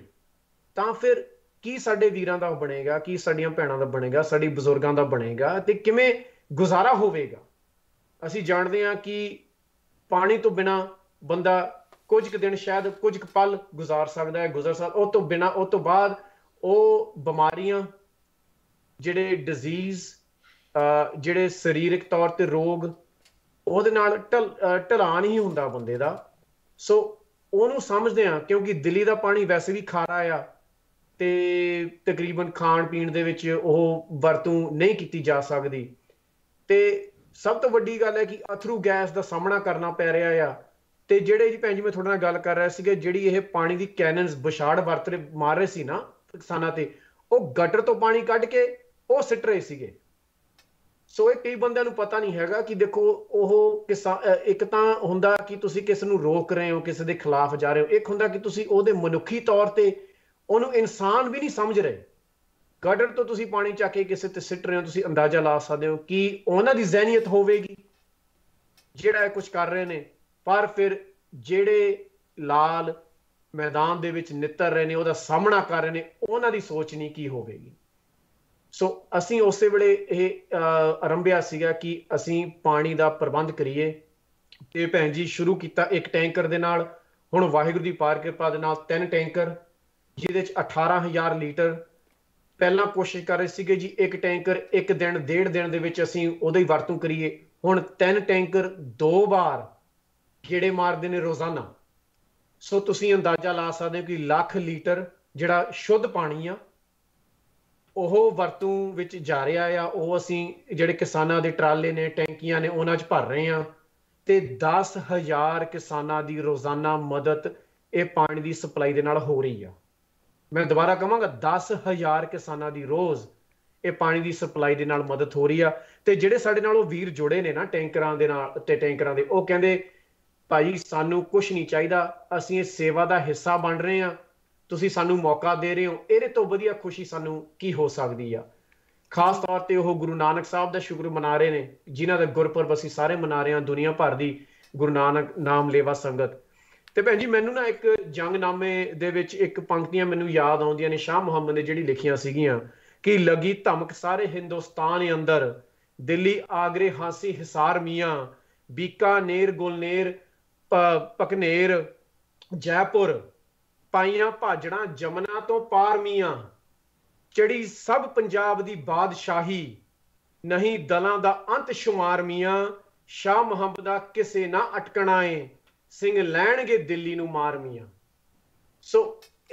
ਤਾਂ ਫਿਰ ਕੀ ਸਾਡੇ ਵੀਰਾਂ ਦਾ ਬਣੇਗਾ ਕੀ ਸਾਡੀਆਂ ਭੈਣਾਂ ਦਾ ਬਣੇਗਾ ਸਾਡੀ ਬਜ਼ੁਰਗਾਂ ਦਾ ਬਣੇਗਾ ਤੇ ਕਿਵੇਂ ਗੁਜ਼ਾਰਾ ਹੋਵੇਗਾ ਅਸੀਂ ਜਾਣਦੇ ਹਾਂ ਕਿ ਪਾਣੀ ਤੋਂ ਬਿਨਾ ਬੰਦਾ ਕੁਝ ਕੁ ਦਿਨ ਸ਼ਾਇਦ ਕੁਝ ਕੁ ਪਲ ਗੁਜ਼ਾਰ ਸਕਦਾ ਹੈ ਗੁਜ਼ਰ ਸਕਦਾ ਉਹ ਤੋਂ ਬਿਨਾ ਉਹ ਤੋਂ ਬਾਅਦ ਉਹ ਬਿਮਾਰੀਆਂ ਜਿਹੜੇ ਡਿਜ਼ੀਜ਼ ਜਿਹੜੇ ਸਰੀਰਕ ਤੌਰ ਤੇ ਰੋਗ ਉਹਦੇ ਨਾਲ ਢਲਾਨ ਹੀ ਹੁੰਦਾ ਬੰਦੇ ਦਾ ਸੋ ਉਹਨੂੰ ਸਮਝਦੇ ਆ ਕਿਉਂਕਿ ਦਿੱਲੀ ਦਾ ਪਾਣੀ ਵੈਸੇ ਵੀ ਖਾਰਾ ਆ ਤੇ ਤਕਰੀਬਨ ਖਾਣ ਪੀਣ ਦੇ ਵਿੱਚ ਉਹ ਵਰਤੋਂ ਨਹੀਂ ਕੀਤੀ ਜਾ ਸਕਦੀ ਤੇ ਸਭ ਤੋਂ ਵੱਡੀ ਗੱਲ ਹੈ ਕਿ ਅਥਰੂ ਗੈਸ ਦਾ ਸਾਹਮਣਾ ਕਰਨਾ ਪੈ ਰਿਹਾ ਆ ਤੇ ਜਿਹੜੇ ਜੀ ਭੈਣ ਜੀ ਮੈਂ ਤੁਹਾਡੇ ਨਾਲ ਗੱਲ ਕਰ ਰਿਹਾ ਸੀਗਾ ਜਿਹੜੀ ਇਹ ਪਾਣੀ ਦੀ ਕੈਨਨਸ ਬੁਛਾੜ ਵਰਤ ਰਹੇ ਮਾਰ ਰਹੇ ਸੀ ਨਾ ਕਿਸਾਨਾਂ ਤੇ ਉਹ ਗਟਰ ਤੋਂ ਪਾਣੀ ਕੱਢ ਕੇ ਉਹ ਸਿੱਟ ਰਹੇ ਸੀਗੇ ਸੋ ਇਹ ਕਈ ਬੰਦਿਆਂ ਨੂੰ ਪਤਾ ਨਹੀਂ ਹੈਗਾ ਕਿ ਦੇਖੋ ਉਹ ਕਿਸਾਨ ਇੱਕ ਤਾਂ ਹੁੰਦਾ ਕਿ ਤੁਸੀਂ ਕਿਸ ਨੂੰ ਰੋਕ ਰਹੇ ਹੋ ਕਿਸੇ ਦੇ ਖਿਲਾਫ ਜਾ ਰਹੇ ਹੋ ਇੱਕ ਹੁੰਦਾ ਕਿ ਤੁਸੀਂ ਉਹਦੇ ਮਨੁੱਖੀ ਤੌਰ ਤੇ ਉਹਨੂੰ ਇਨਸਾਨ ਵੀ ਨਹੀਂ ਸਮਝ ਰਹੇ ਗਾਰਡਨ ਤੋਂ ਤੁਸੀਂ ਪਾਣੀ ਚੱਕ ਕੇ ਕਿਸੇ ਤੇ ਸਿੱਟ ਰਹੇ ਹੋ ਤੁਸੀਂ ਅੰਦਾਜ਼ਾ ਲਾ ਸਕਦੇ ਹੋ ਕਿ ਉਹਨਾਂ ਦੀ ਜ਼ਹਿਨੀਅਤ ਹੋਵੇਗੀ ਜਿਹੜਾ ਇਹ ਕੁਝ ਕਰ ਰਹੇ ਨੇ ਪਰ ਫਿਰ ਜਿਹੜੇ ਲਾਲ ਮੈਦਾਨ ਦੇ ਵਿੱਚ ਨਿੱਤਰ ਰਹੇ ਨੇ ਉਹਦਾ ਸਾਹਮਣਾ ਕਰ ਰਹੇ ਨੇ ਉਹਨਾਂ ਦੀ ਸੋਚ ਨਹੀਂ ਕੀ ਹੋਵੇਗੀ ਸੋ ਅਸੀਂ ਉਸੇ ਵੇਲੇ ਇਹ ਆਰੰਭਿਆ ਸੀਗਾ ਕਿ ਅਸੀਂ ਪਾਣੀ ਦਾ ਪ੍ਰਬੰਧ ਕਰੀਏ ਤੇ ਭੈਣ ਜੀ ਸ਼ੁਰੂ ਕੀਤਾ ਇੱਕ ਟੈਂਕਰ ਦੇ ਨਾਲ ਹੁਣ ਵਾਹਿਗੁਰੂ ਦੀ ਪਾਰ ਕਿਰਪਾ ਦੇ ਨਾਲ ਤਿੰਨ ਟੈਂਕਰ ਜਿਹਦੇ ਵਿੱਚ 18000 ਲੀਟਰ ਪਹਿਲਾਂ ਕੋਸ਼ਿਸ਼ ਕਰ ਰਹੇ ਸੀਗੇ ਜੀ ਇੱਕ ਟੈਂਕਰ ਇੱਕ ਦਿਨ ਡੇਢ ਦਿਨ ਦੇ ਵਿੱਚ ਅਸੀਂ ਉਹਦੇ ਹੀ ਵਰਤੋਂ ਕਰੀਏ ਹੁਣ ਤਿੰਨ ਟੈਂਕਰ ਦੋ ਵਾਰ ਗੇੜੇ ਮਾਰਦੇ ਨੇ ਰੋਜ਼ਾਨਾ ਸੋ ਤੁਸੀਂ ਅੰਦਾਜ਼ਾ ਲਾ ਸਕਦੇ ਹੋ ਕਿ ਲੱਖ ਲੀਟਰ ਜਿਹੜਾ ਸ਼ੁੱਧ ਪਾਣੀ ਆ ਉਹ ਵਰਤੋਂ ਵਿੱਚ ਜਾ ਰਿਹਾ ਆ ਉਹ ਅਸੀਂ ਜਿਹੜੇ ਕਿਸਾਨਾਂ ਦੇ ਟਰਾਲੇ ਨੇ ਟੈਂਕੀਆਂ ਨੇ ਉਹਨਾਂ 'ਚ ਭਰ ਰਹੇ ਆ ਤੇ 10000 ਕਿਸਾਨਾਂ ਦੀ ਰੋਜ਼ਾਨਾ ਮਦਦ ਇਹ ਪਾਣੀ ਦੀ ਸਪਲਾਈ ਦੇ ਨਾਲ ਹੋ ਰਹੀ ਆ ਮੈਂ ਦੁਬਾਰਾ ਕਹਾਂਗਾ 10000 ਕਿਸਾਨਾਂ ਦੀ ਰੋਜ਼ ਇਹ ਪਾਣੀ ਦੀ ਸਪਲਾਈ ਦੇ ਨਾਲ ਮਦਦ ਹੋ ਰਹੀ ਆ ਤੇ ਜਿਹੜੇ ਸਾਡੇ ਨਾਲ ਉਹ ਵੀਰ ਜੁੜੇ ਨੇ ਨਾ ਟੈਂਕਰਾਂ ਦੇ ਨਾਲ ਤੇ ਟੈਂਕਰਾਂ ਦੇ ਉਹ ਕਹਿੰਦੇ ਭਾਈ ਸਾਨੂੰ ਕੁਝ ਨਹੀਂ ਚਾਹੀਦਾ ਅਸੀਂ ਇਸ ਸੇਵਾ ਦਾ ਹਿੱਸਾ ਬਣ ਰਹੇ ਹਾਂ ਤੁਸੀਂ ਸਾਨੂੰ ਮੌਕਾ ਦੇ ਰਹੇ ਹੋ ਇਹਦੇ ਤੋਂ ਵਧੀਆ ਖੁਸ਼ੀ ਸਾਨੂੰ ਕੀ ਹੋ ਸਕਦੀ ਆ ਖਾਸ ਤੌਰ ਤੇ ਉਹ ਗੁਰੂ ਨਾਨਕ ਸਾਹਿਬ ਦਾ ਸ਼ੁਕਰ ਮਨਾ ਰਹੇ ਨੇ ਜਿਨ੍ਹਾਂ ਦਾ ਗੁਰਪੁਰਬ ਅਸੀਂ ਸਾਰੇ ਮਨਾ ਰਹੇ ਹਾਂ ਦੁਨੀਆ ਭਰ ਦੀ ਗੁਰੂ ਨਾਨਕ ਨਾਮ ਲੇਵਾ ਸੰਗਤ ਤੇ ਭੈਣ ਜੀ ਮੈਨੂੰ ਨਾ ਇੱਕ ਜੰਗਨਾਮੇ ਦੇ ਵਿੱਚ ਇੱਕ ਪੰਕਤੀਆਂ ਮੈਨੂੰ ਯਾਦ ਆਉਂਦੀਆਂ ਨੇ ਸ਼ਾਹ ਮੁਹੰਮਦ ਨੇ ਜਿਹੜੀ ਲਿਖੀਆਂ ਸੀਗੀਆਂ ਕਿ ਲਗੀ ਧਮਕ ਸਾਰੇ ਹਿੰਦੁਸਤਾਨ ਦੇ ਅੰਦਰ ਦਿੱਲੀ ਆਗਰੇ ਹਾਸੀ ਹਿਸਾਰ ਮੀਆਂ ਬੀਕਾਨੇਰ ਗੁਲਨੇਰ ਪਕਨੇਰ ਜੈਪੁਰ ਪਾਈਆਂ ਭਾਜੜਾਂ ਜਮਨਾ ਤੋਂ ਪਾਰ ਮੀਆਂ ਚੜੀ ਸਭ ਪੰਜਾਬ ਦੀ ਬਾਦਸ਼ਾਹੀ ਨਹੀਂ ਦਲਾਂ ਦਾ ਅੰਤ ਸ਼ੁਮਾਰ ਮੀਆਂ ਸ਼ਾਹ ਮੁਹੰਮਦ ਦਾ ਕਿਸੇ ਨਾ ਅਟਕਣਾ ਏ ਸਿੰਘ ਲੈਣਗੇ ਦਿੱਲੀ ਨੂੰ ਮਾਰ ਮੀਆਂ ਸੋ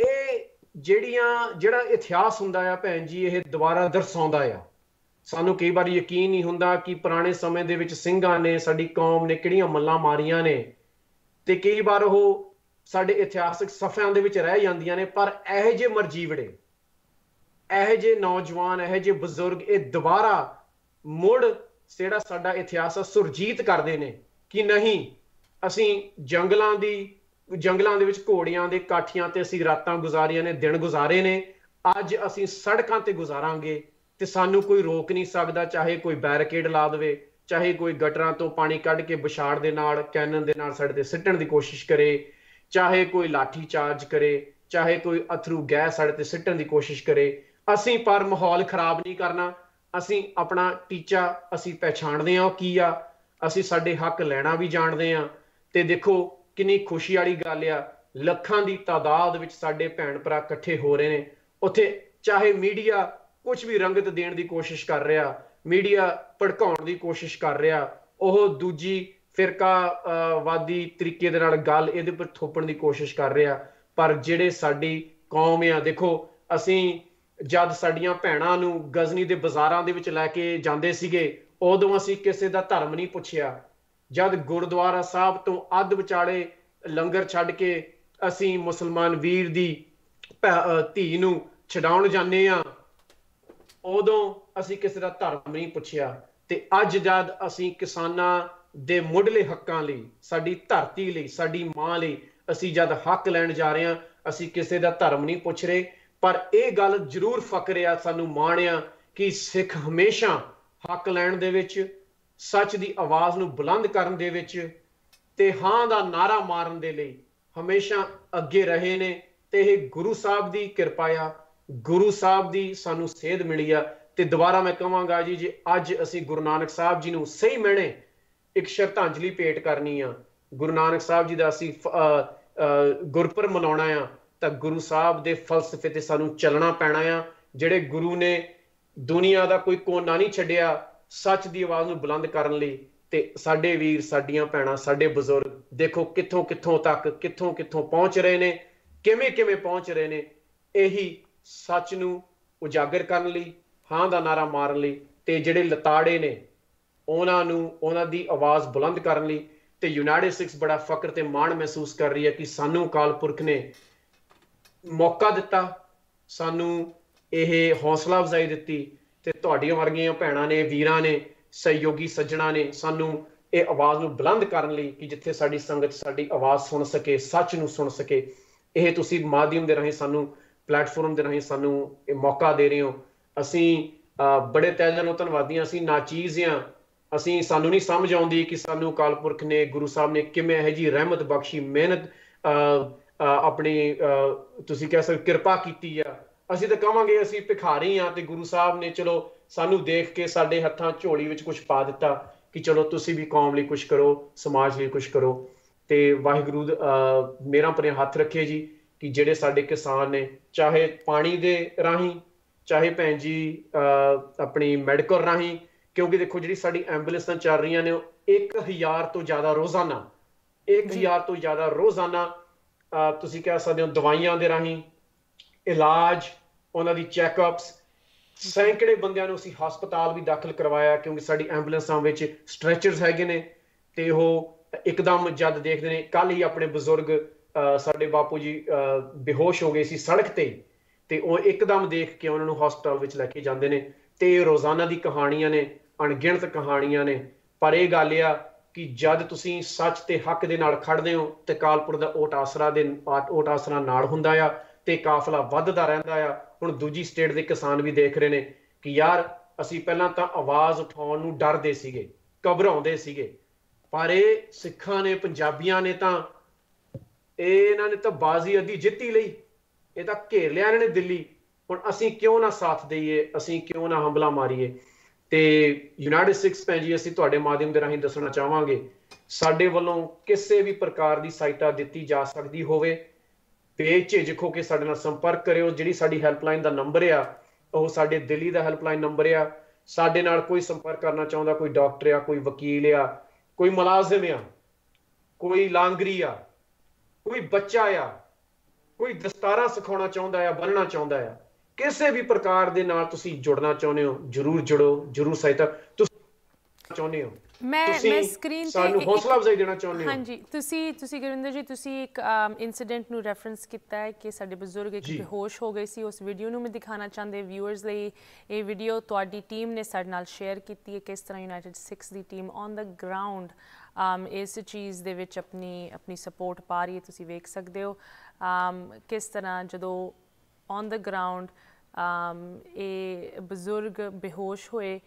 ਇਹ ਜਿਹੜੀਆਂ ਜਿਹੜਾ ਇਤਿਹਾਸ ਹੁੰਦਾ ਆ ਭੈਣ ਜੀ ਇਹ ਦੁਬਾਰਾ ਦਰਸਾਉਂਦਾ ਆ ਸਾਨੂੰ ਕਈ ਵਾਰ ਯਕੀਨ ਨਹੀਂ ਹੁੰਦਾ ਕਿ ਪੁਰਾਣੇ ਸਮੇਂ ਦੇ ਵਿੱਚ ਸਿੰਘਾਂ ਨੇ ਸਾਡੀ ਕੌਮ ਨੇ ਕਿਹੜੀਆਂ ਮੱਲਾਂ ਮਾਰੀਆਂ ਨੇ ਤੇ ਕਈ ਵਾਰ ਉਹ ਸਾਡੇ ਇਤਿਹਾਸਿਕ ਸਫ਼ਿਆਂ ਦੇ ਵਿੱਚ ਰਹਿ ਜਾਂਦੀਆਂ ਨੇ ਪਰ ਇਹੋ ਜਿਹੇ ਮਰਜੀਵੜੇ ਇਹੋ ਜਿਹੇ ਨੌਜਵਾਨ ਇਹੋ ਜਿਹੇ ਬਜ਼ੁਰਗ ਇਹ ਦੁਬਾਰਾ ਮੁੜ ਜਿਹੜਾ ਸਾਡਾ ਇਤਿਹਾਸ ਆ ਸੁਰਜੀਤ ਕਰਦੇ ਨੇ ਕਿ ਨਹੀਂ ਅਸੀਂ ਜੰਗਲਾਂ ਦੀ ਜੰਗਲਾਂ ਦੇ ਵਿੱਚ ਘੋੜੀਆਂ ਦੇ ਕਾਠੀਆਂ ਤੇ ਅਸੀਂ ਰਾਤਾਂ ਗੁਜ਼ਾਰੀਆਂ ਨੇ ਦਿਨ ਗੁਜ਼ਾਰੇ ਨੇ ਅੱਜ ਅਸੀਂ ਸੜਕਾਂ ਤੇ ਗੁਜ਼ਾਰਾਂਗੇ ਤੇ ਸਾਨੂੰ ਕੋਈ ਰੋਕ ਨਹੀਂ ਸਕਦਾ ਚਾਹੇ ਕੋਈ ਬੈਰੀਕੇਡ ਲਾ ਦੇਵੇ ਚਾਹੇ ਕੋਈ ਗਟਰਾਂ ਤੋਂ ਪਾਣੀ ਕੱਢ ਕੇ ਵਿਛਾੜ ਦੇ ਨਾਲ ਕੈਨਨ ਦੇ ਨਾਲ ਸਾਡੇ ਤੇ ਸਿੱਟਣ ਦੀ ਕੋਸ਼ਿਸ਼ ਕਰੇ ਚਾਹੇ ਕੋਈ ਲਾਠੀ ਚਾਰਜ ਕਰੇ ਚਾਹੇ ਕੋਈ ਅਥਰੂ ਗੈਸ ਸਾਡੇ ਤੇ ਸਿੱਟਣ ਦੀ ਕੋਸ਼ਿਸ਼ ਕਰੇ ਅਸੀਂ ਪਰ ਮਾਹੌਲ ਖਰਾਬ ਨਹੀਂ ਕਰਨਾ ਅਸੀਂ ਆਪਣਾ ਟੀਚਾ ਅਸੀਂ ਪਛਾਣਦੇ ਹਾਂ ਉਹ ਕੀ ਆ ਅਸੀਂ ਸਾਡੇ ਹੱਕ ਲੈਣਾ ਵੀ ਜਾਣਦੇ ਹਾਂ ਤੇ ਦੇਖੋ ਕਿੰਨੀ ਖੁਸ਼ੀ ਵਾਲੀ ਗੱਲ ਆ ਲੱਖਾਂ ਦੀ ਤਾਦਾਦ ਵਿੱਚ ਸਾਡੇ ਭੈਣ ਭਰਾ ਇਕੱਠੇ ਹੋ ਰਹੇ ਨੇ ਉੱਥੇ ਚਾਹੇ ਮੀਡੀਆ ਕੁਝ ਵੀ ਰੰਗਤ ਦੇਣ ਦੀ ਕੋਸ਼ਿਸ਼ ਕਰ ਰਿਹਾ ਮੀਡੀਆ ਭੜਕਾਉਣ ਦੀ ਕੋਸ਼ਿਸ਼ ਕਰ ਰਿਹਾ ਉਹ ਦੂਜੀ ਫਿਰਕਾ ਵਾਦੀ ਤਰੀਕੇ ਦੇ ਨਾਲ ਗੱਲ ਇਹਦੇ ਉੱਪਰ ਥੋਪਣ ਦੀ ਕੋਸ਼ਿਸ਼ ਕਰ ਰਿਹਾ ਪਰ ਜਿਹੜੇ ਸਾਡੀ ਕੌਮ ਆ ਦੇਖੋ ਅਸੀਂ ਜਦ ਸਾਡੀਆਂ ਭੈਣਾਂ ਨੂੰ ਗਜ਼ਨੀ ਦੇ ਬਾਜ਼ਾਰਾਂ ਦੇ ਵਿੱਚ ਲੈ ਕੇ ਜਾਂਦੇ ਸੀਗੇ ਉਦੋਂ ਅਸੀਂ ਕਿਸੇ ਦਾ ਧਰਮ ਨਹੀਂ ਪੁੱਛਿਆ ਜਦ ਗੁਰਦੁਆਰਾ ਸਾਹਿਬ ਤੋਂ ਅੱਧ ਵਿਚਾਲੇ ਲੰਗਰ ਛੱਡ ਕੇ ਅਸੀਂ ਮੁਸਲਮਾਨ ਵੀਰ ਦੀ ਧੀ ਨੂੰ ਛਡਾਉਣ ਜਾਂਦੇ ਆ ਉਦੋਂ ਅਸੀਂ ਕਿਸੇ ਦਾ ਧਰਮ ਨਹੀਂ ਪੁੱਛਿਆ ਤੇ ਅੱਜ ਜਦ ਅਸੀਂ ਕਿਸਾਨਾਂ ਦੇ ਮੁੱਢਲੇ ਹੱਕਾਂ ਲਈ ਸਾਡੀ ਧਰਤੀ ਲਈ ਸਾਡੀ ਮਾਂ ਲਈ ਅਸੀਂ ਜਦ ਹੱਕ ਲੈਣ ਜਾ ਰਹੇ ਹਾਂ ਅਸੀਂ ਕਿਸੇ ਦਾ ਧਰਮ ਨਹੀਂ ਪੁੱਛ ਰਹੇ ਪਰ ਇਹ ਗੱਲ ਜ਼ਰੂਰ ਫਕਰ ਆ ਸਾਨੂੰ ਮਾਣ ਆ ਕਿ ਸਿੱਖ ਹਮੇਸ਼ਾ ਹੱਕ ਲੈਣ ਦੇ ਵਿੱਚ ਸੱਚ ਦੀ ਆਵਾਜ਼ ਨੂੰ ਬੁਲੰਦ ਕਰਨ ਦੇ ਵਿੱਚ ਤੇ ਹਾਂ ਦਾ ਨਾਰਾ ਮਾਰਨ ਦੇ ਲਈ ਹਮੇਸ਼ਾ ਅੱਗੇ ਰਹੇ ਨੇ ਤੇ ਇਹ ਗੁਰੂ ਸਾਹਿਬ ਦੀ ਕਿਰਪਾ ਆ ਗੁਰੂ ਸਾਹਿਬ ਦੀ ਸਾਨੂੰ ਸੇਧ ਮਿਲੀ ਆ ਤੇ ਦੁਬਾਰਾ ਮੈਂ ਕਹਾਂਗਾ ਜੀ ਜੇ ਅੱਜ ਅਸੀਂ ਗੁਰੂ ਨਾਨਕ ਸਾਹਿਬ ਜੀ ਨੂੰ ਸਹੀ ਮਿਹਣੇ ਇੱਕ ਸ਼ਰਧਾਂਜਲੀ ਭੇਟ ਕਰਨੀ ਆ ਗੁਰੂ ਨਾਨਕ ਸਾਹਿਬ ਜੀ ਦਾ ਅਸੀਂ ਗੁਰਪੁਰ ਮਨਾਉਣਾ ਆ ਤਾਂ ਗੁਰੂ ਸਾਹਿਬ ਦੇ ਫਲਸਫੇ ਤੇ ਸਾਨੂੰ ਚੱਲਣਾ ਪੈਣਾ ਆ ਜਿਹੜੇ ਗੁਰੂ ਨੇ ਦੁਨੀਆ ਦਾ ਕੋਈ ਕੋਨਾ ਨਹੀਂ ਛੱਡਿਆ ਸੱਚ ਦੀ ਆਵਾਜ਼ ਨੂੰ ਬੁਲੰਦ ਕਰਨ ਲਈ ਤੇ ਸਾਡੇ ਵੀਰ ਸਾਡੀਆਂ ਭੈਣਾਂ ਸਾਡੇ ਬਜ਼ੁਰਗ ਦੇਖੋ ਕਿੱਥੋਂ ਕਿੱਥੋਂ ਤੱਕ ਕਿੱਥੋਂ ਕਿੱਥੋਂ ਪਹੁੰਚ ਰਹੇ ਨੇ ਕਿਵੇਂ ਕਿਵੇਂ ਪਹੁੰਚ ਰਹੇ ਨੇ ਇਹੀ ਸੱਚ ਨੂੰ ਉਜਾਗਰ ਕਰਨ ਲਈ ਹਾਂ ਦਾ ਨਾਰਾ ਮਾਰਨ ਲਈ ਤੇ ਜਿਹੜੇ ਲਤਾੜੇ ਨੇ ਉਹਨਾਂ ਨੂੰ ਉਹਨਾਂ ਦੀ ਆਵਾਜ਼ ਬੁਲੰਦ ਕਰਨ ਲਈ ਤੇ ਯੂਨਾਈਟਿਡ ਸਿਕਸ ਬੜਾ ਫਕਰ ਤੇ ਮਾਣ ਮਹਿਸੂਸ ਕਰ ਰਹੀ ਹੈ ਕਿ ਸਾਨੂੰ ਕਾਲਪੁਰਖ ਨੇ ਮੌਕਾ ਦਿੱਤਾ ਸਾਨੂੰ ਇਹ ਹੌਸਲਾ ਅਫਜ਼ਾਈ ਦਿੱਤੀ ਤੇ ਤੁਹਾਡੀਆਂ ਵਰਗੀਆਂ ਭੈਣਾਂ ਨੇ ਵੀਰਾਂ ਨੇ ਸਹਿਯੋਗੀ ਸੱਜਣਾ ਨੇ ਸਾਨੂੰ ਇਹ ਆਵਾਜ਼ ਨੂੰ ਬੁਲੰਦ ਕਰਨ ਲਈ ਕਿ ਜਿੱਥੇ ਸਾਡੀ ਸੰਗਤ ਸਾਡੀ ਆਵਾਜ਼ ਸੁਣ ਸਕੇ ਸੱਚ ਨੂੰ ਸੁਣ ਸਕੇ ਇਹ ਤੁਸੀਂ ਮਾਧਿਅਮ ਦੇ ਰਹੇ ਸਾਨੂੰ ਪਲੇਟਫਾਰਮ ਦੇ ਰਾਹੀਂ ਸਾਨੂੰ ਇਹ ਮੌਕਾ ਦੇ ਰਹੇ ਹੋ ਅਸੀਂ ਬੜੇ ਤਹਿ ਦਿਲੋਂ ਧੰਨਵਾਦੀ ਅਸੀਂ ਨਾਚੀਜ਼ ਆ ਅਸੀਂ ਸਾਨੂੰ ਨਹੀਂ ਸਮਝ ਆਉਂਦੀ ਕਿ ਸਾਨੂੰ ਕਾਲਪੁਰਖ ਨੇ ਗੁਰੂ ਸਾਹਿਬ ਨੇ ਕਿਵੇਂ ਇਹ ਜੀ ਰਹਿਮਤ ਬਖਸ਼ੀ ਮਿਹਨਤ ਆਪਣੀ ਤੁਸੀਂ ਕਹਿ ਸਕਦੇ ਕਿਰਪਾ ਕੀਤੀ ਆ ਅਸੀਂ ਤਾਂ ਕਹਾਂਗੇ ਅਸੀਂ ਭਿਖਾਰੀ ਆ ਤੇ ਗੁਰੂ ਸਾਹਿਬ ਨੇ ਚਲੋ ਸਾਨੂੰ ਦੇਖ ਕੇ ਸਾਡੇ ਹੱਥਾਂ ਝੋਲੀ ਵਿੱਚ ਕੁਝ ਪਾ ਦਿੱਤਾ ਕਿ ਚਲੋ ਤੁਸੀਂ ਵੀ ਕੌਮ ਲਈ ਕੁਝ ਕਰੋ ਸਮਾਜ ਲਈ ਕੁਝ ਕਰੋ ਤੇ ਵਾਹਿਗੁਰੂ ਮੇਰਾ ਪਰੇ ਹੱਥ ਰੱਖੇ ਜੀ ਕਿ ਜਿਹੜੇ ਸਾਡੇ ਕਿਸਾਨ ਨੇ ਚਾਹੇ ਪਾਣੀ ਦੇ ਰਾਹੀਂ ਚਾਹੇ ਭੈਣ ਜੀ ਆਪਣੀ ਮੈਡੀਕਲ ਰਾਹੀਂ ਕਿਉਂਕਿ ਦੇਖੋ ਜਿਹੜੀ ਸਾਡੀ ਐਂਬੂਲੈਂਸਾਂ ਚੱਲ ਰਹੀਆਂ ਨੇ 1000 ਤੋਂ ਜ਼ਿਆਦਾ ਰੋਜ਼ਾਨਾ 1000 ਤੋਂ ਜ਼ਿਆਦਾ ਰੋਜ਼ਾਨਾ ਤੁਸੀਂ ਕਹਿ ਸਕਦੇ ਹੋ ਦਵਾਈਆਂ ਦੇ ਰਾਹੀਂ ਇਲਾਜ ਉਹਨਾਂ ਦੀ ਚੈੱਕਅਪਸ ਸੈਂਕੜੇ ਬੰਦਿਆਂ ਨੂੰ ਅਸੀਂ ਹਸਪਤਾਲ ਵੀ ਦਾਖਲ ਕਰਵਾਇਆ ਕਿਉਂਕਿ ਸਾਡੀ ਐਂਬੂਲੈਂਸਾਂ ਵਿੱਚ ਸਟ੍ਰੈਚਰਸ ਹੈਗੇ ਨੇ ਤੇ ਉਹ ਇੱਕਦਮ ਜਦ ਦੇਖਦੇ ਨੇ ਕੱਲ ਹੀ ਆਪਣੇ ਬਜ਼ੁਰਗ ਸਾਡੇ ਬਾਪੂ ਜੀ ਬੇਹੋਸ਼ ਹੋ ਗਏ ਸੀ ਸੜਕ ਤੇ ਤੇ ਉਹ ਇੱਕਦਮ ਦੇਖ ਕੇ ਉਹਨਾਂ ਨੂੰ ਹਸਪਤਾਲ ਵਿੱਚ ਲੈ ਕੇ ਜਾਂਦੇ ਨੇ ਤੇ ਰੋਜ਼ਾਨਾ ਦੀ ਕਹਾਣੀਆਂ ਨੇ ਅਣਗਿਣਤ ਕਹਾਣੀਆਂ ਨੇ ਪਰ ਇਹ ਗੱਲ ਆ ਕਿ ਜਦ ਤੁਸੀਂ ਸੱਚ ਤੇ ਹੱਕ ਦੇ ਨਾਲ ਖੜਦੇ ਹੋ ਤੇ ਕਾਲਪੁਰ ਦਾ ਓਟ ਆਸਰਾ ਦੇ ਓਟ ਆਸਰਾ ਨਾਲ ਹੁੰਦਾ ਆ ਤੇ ਕਾਫਲਾ ਵੱਧਦਾ ਰਹਿੰਦਾ ਆ ਹੁਣ ਦੂਜੀ ਸਟੇਟ ਦੇ ਕਿਸਾਨ ਵੀ ਦੇਖ ਰਹੇ ਨੇ ਕਿ ਯਾਰ ਅਸੀਂ ਪਹਿਲਾਂ ਤਾਂ ਆਵਾਜ਼ ਉਠਾਉਣ ਨੂੰ ਡਰਦੇ ਸੀਗੇ ਘਬਰਾਉਂਦੇ ਸੀਗੇ ਪਰ ਇਹ ਸਿੱਖਾਂ ਨੇ ਪੰਜਾਬੀਆਂ ਨੇ ਤਾਂ ਇਹ ਇਹਨਾਂ ਨੇ ਤਾਂ ਬਾਜ਼ੀ ਅੱਧੀ ਜਿੱਤੀ ਲਈ ਇਹ ਤਾਂ ਘੇਰ ਲਿਆ ਇਹਨਾਂ ਨੇ ਦਿੱਲੀ ਹੁਣ ਅਸੀਂ ਕਿਉਂ ਨਾ ਸਾਥ ਦਈਏ ਅਸੀਂ ਕਿਉਂ ਨਾ ਹਮਲਾ ਮਾਰੀਏ ਤੇ ਯੂਨਾਈਟਿਡ ਸਿਕਸ ਪੈਂਜੀ ਅਸੀਂ ਤੁਹਾਡੇ ਮਾਧਿਅਮ ਦੇ ਰਾਹੀਂ ਦੱਸਣਾ ਚਾਹਾਂਗੇ ਸਾਡੇ ਵੱਲੋਂ ਕਿਸੇ ਵੀ ਪ੍ਰਕਾਰ ਦੀ ਸਹਾਇਤਾ ਦਿੱਤੀ ਜਾ ਸਕਦੀ ਹੋਵੇ ਬੇਝਿਜਕ ਹੋ ਕੇ ਸਾਡੇ ਨਾਲ ਸੰਪਰਕ ਕਰਿਓ ਜਿਹੜੀ ਸਾਡੀ ਹੈਲਪਲਾਈਨ ਦਾ ਨੰਬਰ ਆ ਉਹ ਸਾਡੇ ਦਿੱਲੀ ਦਾ ਹੈਲਪਲਾਈਨ ਨੰਬਰ ਆ ਸਾਡੇ ਨਾਲ ਕੋਈ ਸੰਪਰਕ ਕਰਨਾ ਚਾਹੁੰਦਾ ਕੋਈ ਡਾਕਟਰ ਆ ਕੋਈ ਵਕੀਲ ਆ ਕੋਈ ਮੁਲਾਜ਼ਮ ਆ ਕੋਈ ਲਾਂਗਰੀ ਆ ਕੋਈ ਬੱਚਾ ਆ ਕੋਈ ਦਸਤਾਰਾ ਸਿਖਾਉਣਾ ਚਾਹੁੰਦਾ ਆ ਬੰਨਣਾ ਚਾਹੁੰਦਾ ਆ ਕਿਸੇ ਵੀ ਪ੍ਰਕਾਰ ਦੇ ਨਾਲ ਤੁਸੀਂ ਜੁੜਨਾ ਚਾਹੁੰਦੇ ਹੋ ਜਰੂਰ ਜੁੜੋ ਜਰੂਰ ਸਹਾਇਤਾ ਤੁਸੀਂ ਚਾਹੁੰਦੇ ਹੋ ਮੈਂ ਮੈਂ ਸਕਰੀਨ ਤੇ ਸਾਨੂੰ ਹੌਸਲਾ ਵਜਾਈ ਦੇਣਾ ਚਾਹੁੰਦੇ ਹਾਂ ਹਾਂਜੀ ਤੁਸੀਂ ਤੁਸੀਂ ਗੁਰਿੰਦਰ ਜੀ ਤੁਸੀਂ ਇੱਕ ਇਨਸੀਡੈਂਟ ਨੂੰ ਰੈਫਰੈਂਸ ਕੀਤਾ ਹੈ ਕਿ ਸਾਡੇ ਬਜ਼ੁਰਗ ਇੱਕ ਬੇਹੋਸ਼ ਹੋ ਗਏ ਸੀ ਉਸ ਵੀਡੀਓ ਨੂੰ ਮੈਂ ਦਿਖਾਣਾ ਚਾਹੁੰਦੇ ਵਿਊਅਰਸ ਲਈ ਇਹ ਵੀਡੀਓ ਤੁਹਾਡੀ ਟੀਮ ਨੇ ਸਾਡੇ ਨਾਲ ਸ਼ੇਅਰ ਕੀਤੀ ਹੈ ਕਿਸ ਤਰ੍ਹਾਂ ਯੂਨਾਈਟਿਡ 6 ਦੀ ਟੀਮ ਔਨ ਦਾ ਗਰਾਊਂਡ ਇਸ ਚੀਜ਼ ਦੇ ਵਿੱਚ ਆਪਣੀ ਆਪਣੀ ਸਪੋਰਟ ਪਾ ਰਹੀ ਹੈ ਤੁਸੀਂ ਵੇਖ ਸਕਦੇ ਹੋ ਕਿਸ ਤਰ੍ਹਾਂ ਜਦੋਂ ਔਨ ਦਾ ਗਰਾਊਂਡ ਇਹ ਬਜ਼ੁਰਗ ਬੇਹੋਸ਼ ਹੋਏ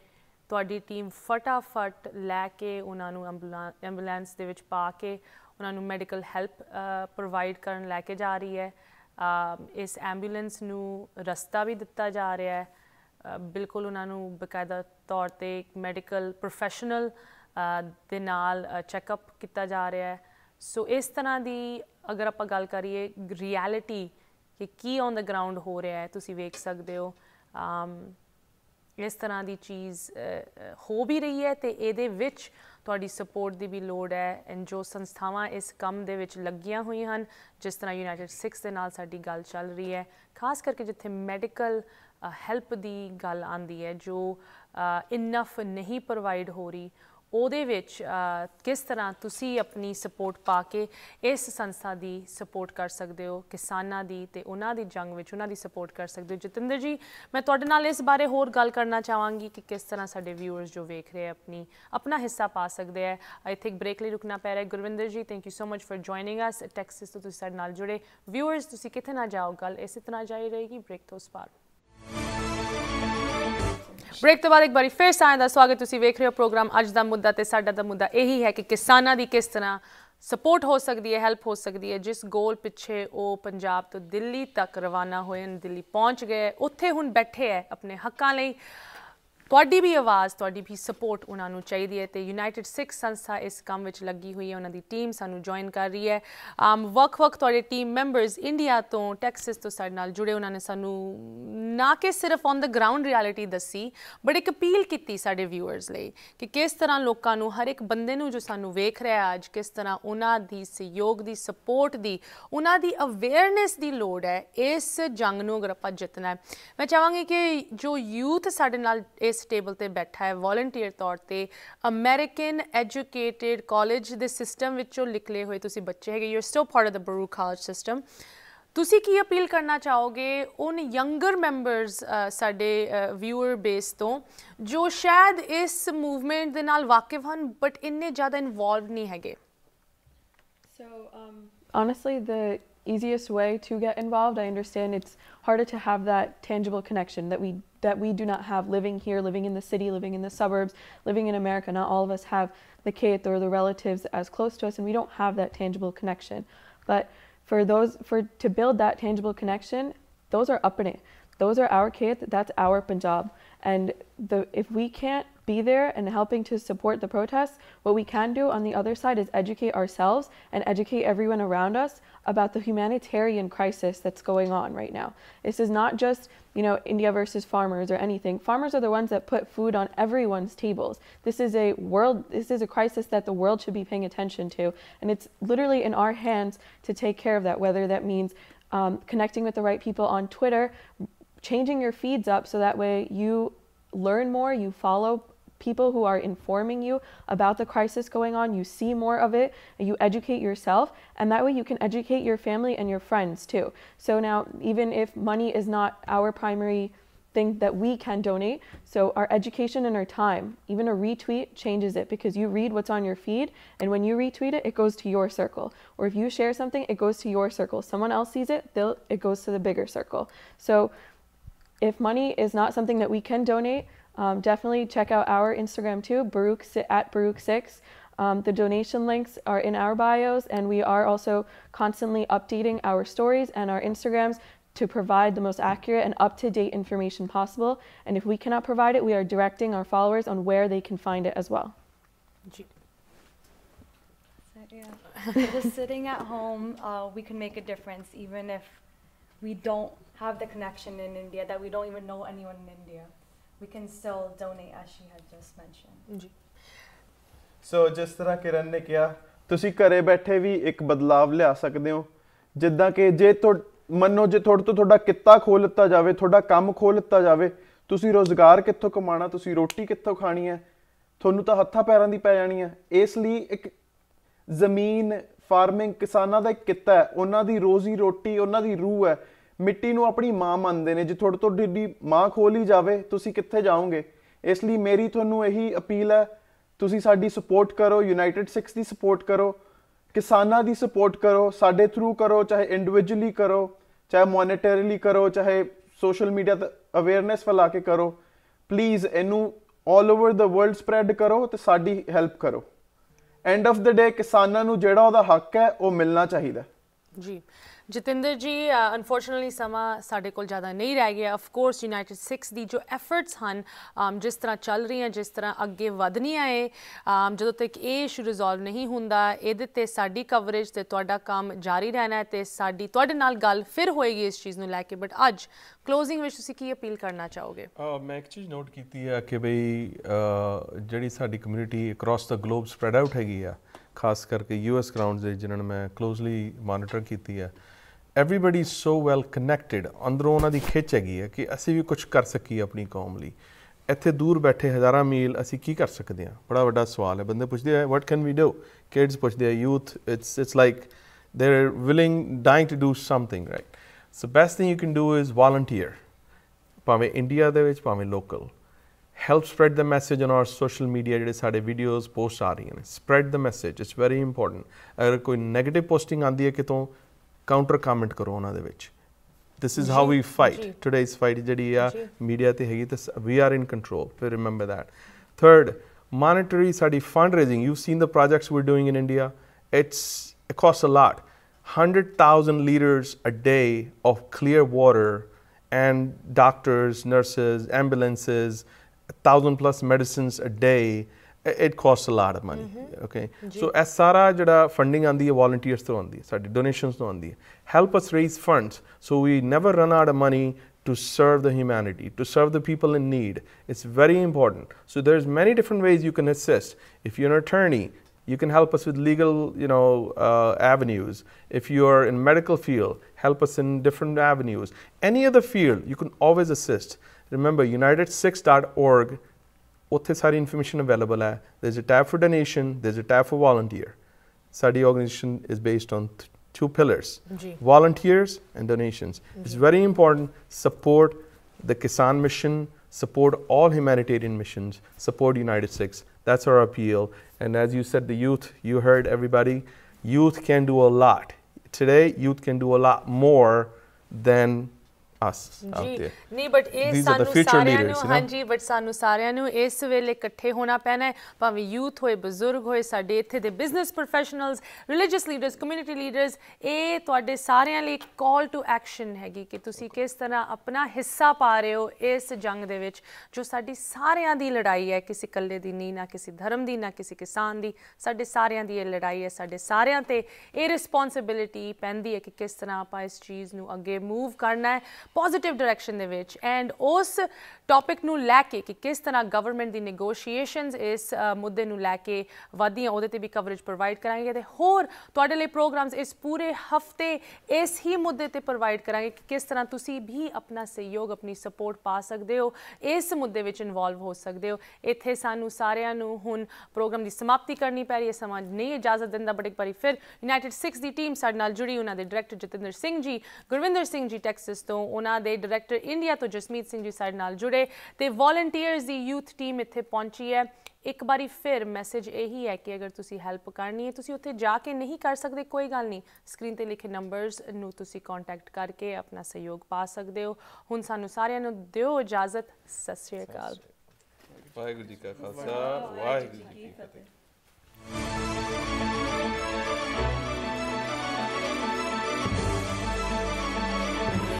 ਤੁਹਾਡੀ ਟੀਮ ਫਟਾਫਟ ਲੈ ਕੇ ਉਹਨਾਂ ਨੂੰ ਐਂਬੂਲੈਂਸ ਦੇ ਵਿੱਚ ਪਾ ਕੇ ਉਹਨਾਂ ਨੂੰ ਮੈਡੀਕਲ ਹੈਲਪ ਪ੍ਰੋਵਾਈਡ ਕਰਨ ਲੈ ਕੇ ਜਾ ਰਹੀ ਹੈ ਇਸ ਐਂਬੂਲੈਂਸ ਨੂੰ ਰਸਤਾ ਵੀ ਦਿੱਤਾ ਜਾ ਰਿਹਾ ਹੈ ਬਿਲਕੁਲ ਉਹਨਾਂ ਨੂੰ ਬਕਾਇਦਾ ਤੌਰ ਤੇ ਇੱਕ ਮੈਡੀਕਲ ਪ੍ਰੋਫੈਸ਼ਨਲ ਦੇ ਨਾਲ ਚੈੱਕਅਪ ਕੀਤਾ ਜਾ ਰਿਹਾ ਹੈ ਸੋ ਇਸ ਤਰ੍ਹਾਂ ਦੀ ਅਗਰ ਆਪਾਂ ਗੱਲ ਕਰੀਏ ਰਿਐਲਿਟੀ ਕਿ ਕੀ ਔਨ ਦਾ ਗਰਾਊਂਡ ਹੋ ਰਿਹਾ ਹੈ ਤੁਸੀਂ ਵੇਖ ਸਕਦੇ ਹੋ ਇਸ ਤਰ੍ਹਾਂ ਦੀ ਚੀਜ਼ ਹੋ ਵੀ ਰਹੀ ਹੈ ਤੇ ਇਹਦੇ ਵਿੱਚ ਤੁਹਾਡੀ ਸਪੋਰਟ ਦੀ ਵੀ ਲੋੜ ਹੈ ਐਂਡ ਜੋ ਸੰਸਥਾਵਾਂ ਇਸ ਕੰਮ ਦੇ ਵਿੱਚ ਲੱਗੀਆਂ ਹੋਈਆਂ ਹਨ ਜਿਸ ਤਰ੍ਹਾਂ ਯੂਨਾਈਟਿਡ 6 ਦੇ ਨਾਲ ਸਾਡੀ ਗੱਲ ਚੱਲ ਰਹੀ ਹੈ ਖਾਸ ਕਰਕੇ ਜਿੱਥੇ ਮੈਡੀਕਲ ਹੈਲਪ ਦੀ ਗੱਲ ਆਂਦੀ ਹੈ ਜੋ ਇਨਫ ਨਹੀਂ ਪ੍ਰੋਵਾਈਡ ਹੋ ਰਹੀ ਉਹਦੇ ਵਿੱਚ ਕਿਸ ਤਰ੍ਹਾਂ ਤੁਸੀਂ ਆਪਣੀ ਸਪੋਰਟ ਪਾ ਕੇ ਇਸ ਸੰਸਥਾ ਦੀ ਸਪੋਰਟ ਕਰ ਸਕਦੇ ਹੋ ਕਿਸਾਨਾਂ ਦੀ ਤੇ ਉਹਨਾਂ ਦੀ ਜੰਗ ਵਿੱਚ ਉਹਨਾਂ ਦੀ ਸਪੋਰਟ ਕਰ ਸਕਦੇ ਹੋ ਜਤਿੰਦਰ ਜੀ ਮੈਂ ਤੁਹਾਡੇ ਨਾਲ ਇਸ ਬਾਰੇ ਹੋਰ ਗੱਲ ਕਰਨਾ ਚਾਹਾਂਗੀ ਕਿ ਕਿਸ ਤਰ੍ਹਾਂ ਸਾਡੇ ਵਿਊਅਰਸ ਜੋ ਵੇਖ ਰਹੇ ਆ ਆਪਣੀ ਆਪਣਾ ਹਿੱਸਾ ਪਾ ਸਕਦੇ ਆ ਆਈ ਥਿੰਕ ਬ੍ਰੇਕ ਲਈ ਰੁਕਣਾ ਪੈ ਰਿਹਾ Gurwinder ji thank you so much for joining us Texas ਤੋਂ ਤੁਸੀਂ ਸਾਡੇ ਨਾਲ ਜੁੜੇ ਵਿਊਅਰਸ ਤੁਸੀਂ ਕਿੱਥੇ ਨਾ ਜਾਓ ਗੱਲ ਇਸੇ ਤਰ੍ਹਾਂ ਜਾਈ ਰਹੇਗੀ ਬ੍ਰੇਕ ਤੋਂ ਉਸ ਬ੍ਰੇਕ ਤੋਂ ਬਾਅਦ ਇੱਕ ਵਾਰੀ ਫੇਰ ਸਾਰਿਆਂ ਦਾ ਸਵਾਗਤ ਤੁਸੀਂ ਵੇਖ ਰਹੇ ਹੋ ਪ੍ਰੋਗਰਾਮ ਅੱਜ ਦਾ ਮੁੱਦਾ ਤੇ ਸਾਡਾ ਦਾ ਮੁੱਦਾ ਇਹੀ ਹੈ ਕਿ ਕਿਸਾਨਾਂ ਦੀ ਕਿਸ ਤਰ੍ਹਾਂ ਸਪੋਰਟ ਹੋ ਸਕਦੀ ਹੈ ਹੈਲਪ ਹੋ ਸਕਦੀ ਹੈ ਜਿਸ ਗੋਲ ਪਿੱਛੇ ਉਹ ਪੰਜਾਬ ਤੋਂ ਦਿੱਲੀ ਤੱਕ ਰਵਾਨਾ ਹੋਏ ਨੇ ਦਿੱਲੀ ਪਹੁੰਚ ਗਏ ਉੱਥੇ ਹੁਣ ਬੈਠੇ ਹੈ ਆਪਣੇ ਹੱਕਾਂ ਲਈ ਤੁਹਾਡੀ ਵੀ ਆਵਾਜ਼ ਤੁਹਾਡੀ ਵੀ ਸਪੋਰਟ ਉਹਨਾਂ ਨੂੰ ਚਾਹੀਦੀ ਹੈ ਤੇ ਯੂਨਾਈਟਿਡ ਸਿੱਖ ਸੰਸਥਾ ਇਸ ਕੰਮ ਵਿੱਚ ਲੱਗੀ ਹੋਈ ਹੈ ਉਹਨਾਂ ਦੀ ਟੀਮ ਸਾਨੂੰ ਜੁਆਇਨ ਕਰ ਰਹੀ ਹੈ ਆਮ ਵਕ ਵਕ ਤੁਹਾਡੇ ਟੀਮ ਮੈਂਬਰਸ ਇੰਡੀਆ ਤੋਂ ਟੈਕਸਸ ਤੋਂ ਸਾਡੇ ਨਾਲ ਜੁੜੇ ਉਹਨਾਂ ਨੇ ਸਾਨੂੰ ਨਾ ਕਿ ਸਿਰਫ ਔਨ ਦਾ ਗਰਾਊਂਡ ਰਿਐਲਿਟੀ ਦੱਸੀ ਬਟ ਇੱਕ ਅਪੀਲ ਕੀਤੀ ਸਾਡੇ ਵਿਊਅਰਸ ਲਈ ਕਿ ਕਿਸ ਤਰ੍ਹਾਂ ਲੋਕਾਂ ਨੂੰ ਹਰ ਇੱਕ ਬੰਦੇ ਨੂੰ ਜੋ ਸਾਨੂੰ ਵੇਖ ਰਿਹਾ ਅੱਜ ਕਿਸ ਤਰ੍ਹਾਂ ਉਹਨਾਂ ਦੀ ਸਹਿਯੋਗ ਦੀ ਸਪੋਰਟ ਦੀ ਉਹਨਾਂ ਦੀ ਅਵੇਅਰਨੈਸ ਦੀ ਲੋੜ ਹੈ ਇਸ ਜੰਗ ਨੂੰ ਅਗਰ ਆਪਾਂ ਜਿੱਤਣਾ ਹੈ ਮੈਂ ਚਾਹਾਂਗੀ ਕਿ ਜੋ ਯੂਥ ਸਾਡੇ ਨਾਲ ਇਸ ਟੇਬਲ ਤੇ ਬੈਠਾ ਹੈ ਵੋਲੰਟੀਅਰ ਤੌਰ ਤੇ ਅਮਰੀਕਨ ਐਜੂਕੇਟਿਡ ਕਾਲਜ ਦੇ ਸਿਸਟਮ ਵਿੱਚੋਂ ਨਿਕਲੇ ਹੋਏ ਤੁਸੀਂ ਬੱਚੇ ਹੈਗੇ you are still part of the brew college system ਤੁਸੀਂ ਕੀ ਅਪੀਲ ਕਰਨਾ ਚਾਹੋਗੇ ਉਹਨ ਯੰਗਰ ਮੈਂਬਰਸ ਸਾਡੇ ਵਿਊਅਰ ਬੇਸ ਤੋਂ ਜੋ ਸ਼ਾਇਦ ਇਸ ਮੂਵਮੈਂਟ ਦੇ ਨਾਲ ਵਾਕਿਫ ਹਨ ਬਟ ਇੰਨੇ ਜ਼ਿਆਦਾ ਇਨਵੋਲਵ ਨਹੀਂ ਹੈਗੇ ਸੋ ਅਮ um, honestly the easiest way to get involved i understand it's harder to have that tangible connection that we that we do not have living here, living in the city, living in the suburbs, living in America. Not all of us have the kith or the relatives as close to us, and we don't have that tangible connection. But for those, for to build that tangible connection, those are upping it. Those are our kith. That's our Punjab. And the if we can't be there and helping to support the protests. What we can do on the other side is educate ourselves and educate everyone around us about the humanitarian crisis that's going on right now. This is not just, you know, India versus farmers or anything. Farmers are the ones that put food on everyone's tables. This is a world this is a crisis that the world should be paying attention to, and it's literally in our hands to take care of that whether that means um, connecting with the right people on Twitter, changing your feeds up so that way you learn more, you follow people who are informing you about the crisis going on. You see more of it, you educate yourself, and that way you can educate your family and your friends too. So now, even if money is not our primary thing that we can donate. So our education and our time, even a retweet changes it because you read what's on your feed and when you retweet it, it goes to your circle. Or if you share something, it goes to your circle. Someone else sees it, it goes to the bigger circle. So if money is not something that we can donate, um, definitely check out our Instagram too, Baruch at Baruch6. Um, the donation links are in our bios, and we are also constantly updating our stories and our Instagrams to provide the most accurate and up to date information possible. And if we cannot provide it, we are directing our followers on where they can find it as well. Just sitting at home, uh, we can make a difference even if we don't have the connection in India, that we don't even know anyone in India. we can still donate as she had just mentioned ਜੀ ਸੋ ਜਿਸ ਤਰ੍ਹਾਂ ਕਿਰਨ ਨੇ ਕਿਹਾ ਤੁਸੀਂ ਘਰੇ ਬੈਠੇ ਵੀ ਇੱਕ ਬਦਲਾਵ ਲਿਆ ਸਕਦੇ ਹੋ ਜਿੱਦਾਂ ਕਿ ਜੇ ਤੁਹ ਮੰਨੋ ਜੇ ਤੁਹਾਡੇ ਤੋਂ ਤੁਹਾਡਾ ਕਿੱਤਾ ਖੋਲ ਲਿੱਤਾ ਜਾਵੇ ਤੁਹਾਡਾ ਕੰਮ ਖੋਲ ਲਿੱਤਾ ਜਾਵੇ ਤੁਸੀਂ ਰੋਜ਼ਗਾਰ ਕਿੱਥੋਂ ਕਮਾਉਣਾ ਤੁਸੀਂ ਰੋਟੀ ਕਿੱਥੋਂ ਖਾਣੀ ਹੈ ਤੁਹਾਨੂੰ ਤਾਂ ਹੱਥਾਂ ਪੈਰਾਂ ਦੀ ਪੈ ਜਾਣੀ ਹੈ ਇਸ ਲਈ ਇੱਕ ਜ਼ਮੀਨ ਫਾਰਮਿੰਗ ਕਿਸਾਨਾਂ ਦਾ ਇੱਕ ਕਿੱਤਾ ਹੈ ਉਹਨਾਂ ਦੀ ਰੋਜ਼ੀ ਰੋਟੀ ਉਹਨਾਂ ਦੀ ਰੂਹ ਹੈ ਮਿੱਟੀ ਨੂੰ ਆਪਣੀ ਮਾਂ ਮੰਨਦੇ ਨੇ ਜੇ ਤੁਹਾਡੇ ਤੋਂ ਢਿੱਡੀ ਮਾਂ ਖੋਲੀ ਜਾਵੇ ਤੁਸੀਂ ਕਿੱਥੇ ਜਾਓਗੇ ਇਸ ਲਈ ਮੇਰੀ ਤੁਹਾਨੂੰ ਇਹੀ ਅਪੀਲ ਹੈ ਤੁਸੀਂ ਸਾਡੀ ਸਪੋਰਟ ਕਰੋ ਯੂਨਾਈਟਿਡ 6 ਦੀ ਸਪੋਰਟ ਕਰੋ ਕਿਸਾਨਾਂ ਦੀ ਸਪੋਰਟ ਕਰੋ ਸਾਡੇ ਥਰੂ ਕਰੋ ਚਾਹੇ ਇੰਡੀਵਿਜੂਅਲੀ ਕਰੋ ਚਾਹੇ ਮੋਨਿਟਰੀਲੀ ਕਰੋ ਚਾਹੇ ਸੋਸ਼ਲ ਮੀਡੀਆ ਤੇ ਅਵੇਅਰਨੈਸ ਫੈਲਾ ਕੇ ਕਰੋ ਪਲੀਜ਼ ਇਹਨੂੰ all over the world spread ਕਰੋ ਤੇ ਸਾਡੀ ਹੈਲਪ ਕਰੋ ਐਂਡ ਆਫ ਦਾ ਡੇ ਕਿਸਾਨਾਂ ਨੂੰ ਜਿਹੜਾ ਉਹਦਾ ਹੱਕ ਹੈ ਉਹ ਮਿਲਣਾ ਚਾਹੀਦਾ ਜੀ ਜਤਿੰਦਰ ਜੀ ਅਨਫੋਰਚਨਟਲੀ ਸਮਾਂ ਸਾਡੇ ਕੋਲ ਜ਼ਿਆਦਾ ਨਹੀਂ ਰਹਿ ਗਿਆ ਆਫ ਕੋਰਸ ਯੂਨਾਈਟਿਡ 6 ਦੀ ਜੋ ਐਫਰਟਸ ਹਨ ਜਿਸ ਤਰ੍ਹਾਂ ਚੱਲ ਰਹੀਆਂ ਜਿਸ ਤਰ੍ਹਾਂ ਅੱਗੇ ਵਧਣੀਆਂ ਏ ਜਦੋਂ ਤੱਕ ਇਹ ਇਸ਼ੂ ਰਿਜ਼ੋਲਵ ਨਹੀਂ ਹੁੰਦਾ ਇਹਦੇ ਤੇ ਸਾਡੀ ਕਵਰੇਜ ਤੇ ਤੁਹਾਡਾ ਕੰਮ ਜਾਰੀ ਰਹਿਣਾ ਹੈ ਤੇ ਸਾਡੀ ਤੁਹਾਡੇ ਨਾਲ ਗੱਲ ਫਿਰ ਹੋਏਗੀ ਇਸ ਚੀਜ਼ ਨੂੰ ਲੈ ਕੇ ਬਟ ਅੱਜ ਕਲੋਜ਼ਿੰਗ ਵਿੱਚ ਤੁਸੀਂ ਕੀ ਅਪੀਲ ਕਰਨਾ ਚਾਹੋਗੇ ਮੈਂ ਇੱਕ ਚੀਜ਼ ਨੋਟ ਕੀਤੀ ਹੈ ਕਿ ਬਈ ਜਿਹੜੀ ਸਾਡੀ community across the globe spread out ਹੈਗੀ ਆ ਖਾਸ ਕਰਕੇ ਯੂਐਸ ਗਰਾਊਂਡਸ ਦੇ ਜਿਨ੍ਹਾਂ ਨੂੰ ਮੈਂ ਕਲੋਜ਼ਲੀ ਮਾਨੀਟਰ ਕੀਤੀ ਹੈ everybody is so well connected ਅੰਦਰੋਂ ਉਹਨਾਂ ਦੀ ਖਿੱਚ ਹੈਗੀ ਹੈ ਕਿ ਅਸੀਂ ਵੀ ਕੁਝ ਕਰ ਸਕੀਏ ਆਪਣੀ ਕੌਮ ਲਈ ਇੱਥੇ ਦੂਰ ਬੈਠੇ ਹਜ਼ਾਰਾਂ ਮੀਲ ਅਸੀਂ ਕੀ ਕਰ ਸਕਦੇ ਹਾਂ ਬੜਾ ਵੱਡਾ ਸਵਾਲ ਹੈ ਬੰਦੇ ਪੁੱਛਦੇ ਆ what can we do kids ਪੁੱਛਦੇ ਆ youth it's it's like they are willing dying to do something right so best thing you can do is volunteer ਭਾਵੇਂ ਇੰਡੀਆ ਦੇ ਵਿੱਚ ਭਾਵੇਂ local help spread the message on our social media ਜਿਹੜੇ ਸਾਡੇ videos post ਆ ਰਹੀਆਂ ਨੇ spread the message it's very important ਅਗਰ ਕੋਈ 네ਗੇਟਿਵ ਪੋਸਟਿੰਗ ਆਂਦੀ ਹੈ ਕਿਤੋਂ Counter comment ਕਰੋ ਉਹਨਾਂ ਦੇ this is how we fight today's fight ਜਿਹੜੀ ਆ ਮੀਡੀਆ ਤੇ ਹੈਗੀ we are in control ਫਿਰ remember that third monetary ਸਾਡੀ fund raising you've seen the projects we're doing in india it costs a lot 100,000 liters a day of clear water and doctors nurses ambulances 1000 plus medicines a day it costs a lot of money. Mm-hmm. Okay, so ਇਹ ਸਾਰਾ ਜਿਹੜਾ funding ਆਂਦੀ ਹੈ volunteers ਤੋਂ ਆਂਦੀ ਹੈ ਸਾਡੀ donations ਤੋਂ ਆਂਦੀ ਹੈ help us raise funds so we never run out of to serve the humanity, to serve the people in need. It's very important. So there's many different ways you can assist. If you're an attorney, you can help us with legal, you know, uh, avenues. If you're in medical field, help us in different avenues. Any other field, you can always assist. Remember, united6.org ਉੱਥੇ ਸਾਰੀ information available ਹੈ there is a tab for donation there is a tab for volunteer ਸਾਡੀ organisation two pillars volunteers and donations it's very important support the kisan mission support all humanitarian missions support united six that's our appeal and as you said the youth you heard everybody youth can do a lot today youth can do a lot more than us ਆਉਂਦੇ ਨਹੀਂ but ਇਹ ਸਾਨੂੰ ਸਾਰਿਆਂ ਨੂੰ ਹਾਂਜੀ but ਸਾਨੂੰ ਸਾਰਿਆਂ ਨੂੰ ਇਸ ਵੇਲੇ ਇਕੱਠੇ ਹੋਣਾ ਪੈਣਾ ਹੈ ਭਾਵੇਂ ਯੂਥ ਹੋਏ ਬਜ਼ੁਰਗ ਹੋਏ ਸਾਡੇ ਇੱਥੇ ਦੇ business professionals religious leaders community leaders ਇਹ ਤੁਹਾਡੇ ਸਾਰਿਆਂ ਲਈ ਕਾਲ ਟੂ ਐਕਸ਼ਨ ਹੈਗੀ ਕਿ ਤੁਸੀਂ ਕਿਸ ਤਰ੍ਹਾਂ ਆਪਣਾ ਹਿੱਸਾ ਪਾ ਰਹੇ ਹੋ ਇਸ ਜੰਗ ਦੇ ਵਿੱਚ ਜੋ ਸਾਡੀ ਸਾਰਿਆਂ ਦੀ ਲੜਾਈ ਹੈ ਕਿਸੇ ਇਕੱਲੇ ਦੀ ਨਹੀਂ ਨਾ ਕਿਸੇ ਧਰਮ ਦੀ ਨਾ ਕਿਸੇ ਕਿਸਾਨ ਦੀ ਸਾਡੇ ਸਾਰਿਆਂ ਦੀ ਇਹ ਲੜਾਈ ਹੈ ਸਾਡੇ ਸਾਰਿਆਂ ਤੇ ਇਹ ਰਿਸਪੌਂਸਿਬਿਲਟੀ ਪੈਂਦੀ ਹੈ ਕਿ ਕਿਸ ਤਰ੍ਹਾਂ ਆਪਾਂ ਇਸ ਚੀਜ਼ ਨੂੰ ਅੱਗੇ ਮੂਵ ਕਰਨਾ ਹੈ positive direction de vich and also. Topic ਨੂੰ ਲੈ ਕੇ ਕਿ ਕਿਸ ਤਰ੍ਹਾਂ ਗਵਰਨਮੈਂਟ ਦੀ ਨੈਗੋਸ਼ੀਏਸ਼ਨਸ ਇਸ ਮੁੱਦੇ ਨੂੰ ਲੈ ਕੇ ਵਧੀਆਂ ਉਹਦੇ ਤੇ ਵੀ ਕਵਰੇਜ ਪ੍ਰੋਵਾਈਡ ਕਰਾਂਗੇ ਤੇ ਹੋਰ ਤੁਹਾਡੇ ਲਈ ਪ੍ਰੋਗਰਾਮਸ ਇਸ ਪੂਰੇ ਹਫਤੇ ਇਸ ਹੀ ਮੁੱਦੇ ਤੇ ਪ੍ਰੋਵਾਈਡ ਕਰਾਂਗੇ ਕਿ ਕਿਸ ਤਰ੍ਹਾਂ ਤੁਸੀਂ ਵੀ ਆਪਣਾ ਸਹਿਯੋਗ ਆਪਣੀ ਸਪੋਰਟ ਪਾ ਸਕਦੇ ਹੋ ਇਸ ਮੁੱਦੇ ਵਿੱਚ ਇਨਵੋਲਵ ਹੋ ਸਕਦੇ ਹੋ ਇੱਥੇ ਸਾਨੂੰ ਸਾਰਿਆਂ ਨੂੰ ਹੁਣ ਪ੍ਰੋਗਰਾਮ ਦੀ ਸਮਾਪਤੀ ਕਰਨੀ ਪੈ ਰਹੀ ਹੈ ਸਮਾਂ ਨਹੀਂ ਇਜਾਜ਼ਤ ਦਿੰਦਾ ਬੜੇ ਇੱਕ ਫਿਰ ਯੂਨਾਈਟਿਡ 6 ਦੀ ਟੀਮ ਸਾਡੇ ਨਾਲ ਜੁੜੀ ਉਹਨਾਂ ਦੇ ਡਾਇਰੈਕਟਰ ਜਤਿੰਦਰ ਸਿੰਘ ਜੀ ਗੁਰਵਿੰਦਰ ਸਿੰਘ ਜੀ ਟੈਕਸਸ ਤੋਂ ਉਹਨਾਂ ਦੇ ਡਾਇਰੈਕਟਰ ਇੰਡੀਆ ਤੋਂ ਜਸਮੀਤ ਸਿੰਘ ਜੀ ਸਾਡੇ ਨਾਲ ਜੁੜੇ ਉਤਰੇ ਤੇ ਵੋਲੰਟੀਅਰਸ ਦੀ ਯੂਥ ਟੀਮ ਇੱਥੇ ਪਹੁੰਚੀ ਹੈ ਇੱਕ ਵਾਰੀ ਫਿਰ ਮੈਸੇਜ ਇਹੀ ਹੈ ਕਿ ਅਗਰ ਤੁਸੀਂ ਹੈਲਪ ਕਰਨੀ ਹੈ ਤੁਸੀਂ ਉੱਥੇ ਜਾ ਕੇ ਨਹੀਂ ਕਰ ਸਕਦੇ ਕੋਈ ਗੱਲ ਨਹੀਂ ਸਕਰੀਨ ਤੇ ਲਿਖੇ ਨੰਬਰਸ ਨੂੰ ਤੁਸੀਂ ਕੰਟੈਕਟ ਕਰਕੇ ਆਪਣਾ ਸਹਿਯੋਗ ਪਾ ਸਕਦੇ ਹੋ ਹੁਣ ਸਾਨੂੰ ਸਾਰਿਆਂ ਨੂੰ ਦਿਓ ਇਜਾਜ਼ਤ ਸਤਿ ਸ਼੍ਰੀ ਅਕਾਲ ਵਾਹਿਗੁਰੂ ਜੀ ਕਾ ਖਾਲਸਾ ਵਾਹਿਗੁਰੂ ਜੀ ਕੀ ਫਤਿਹ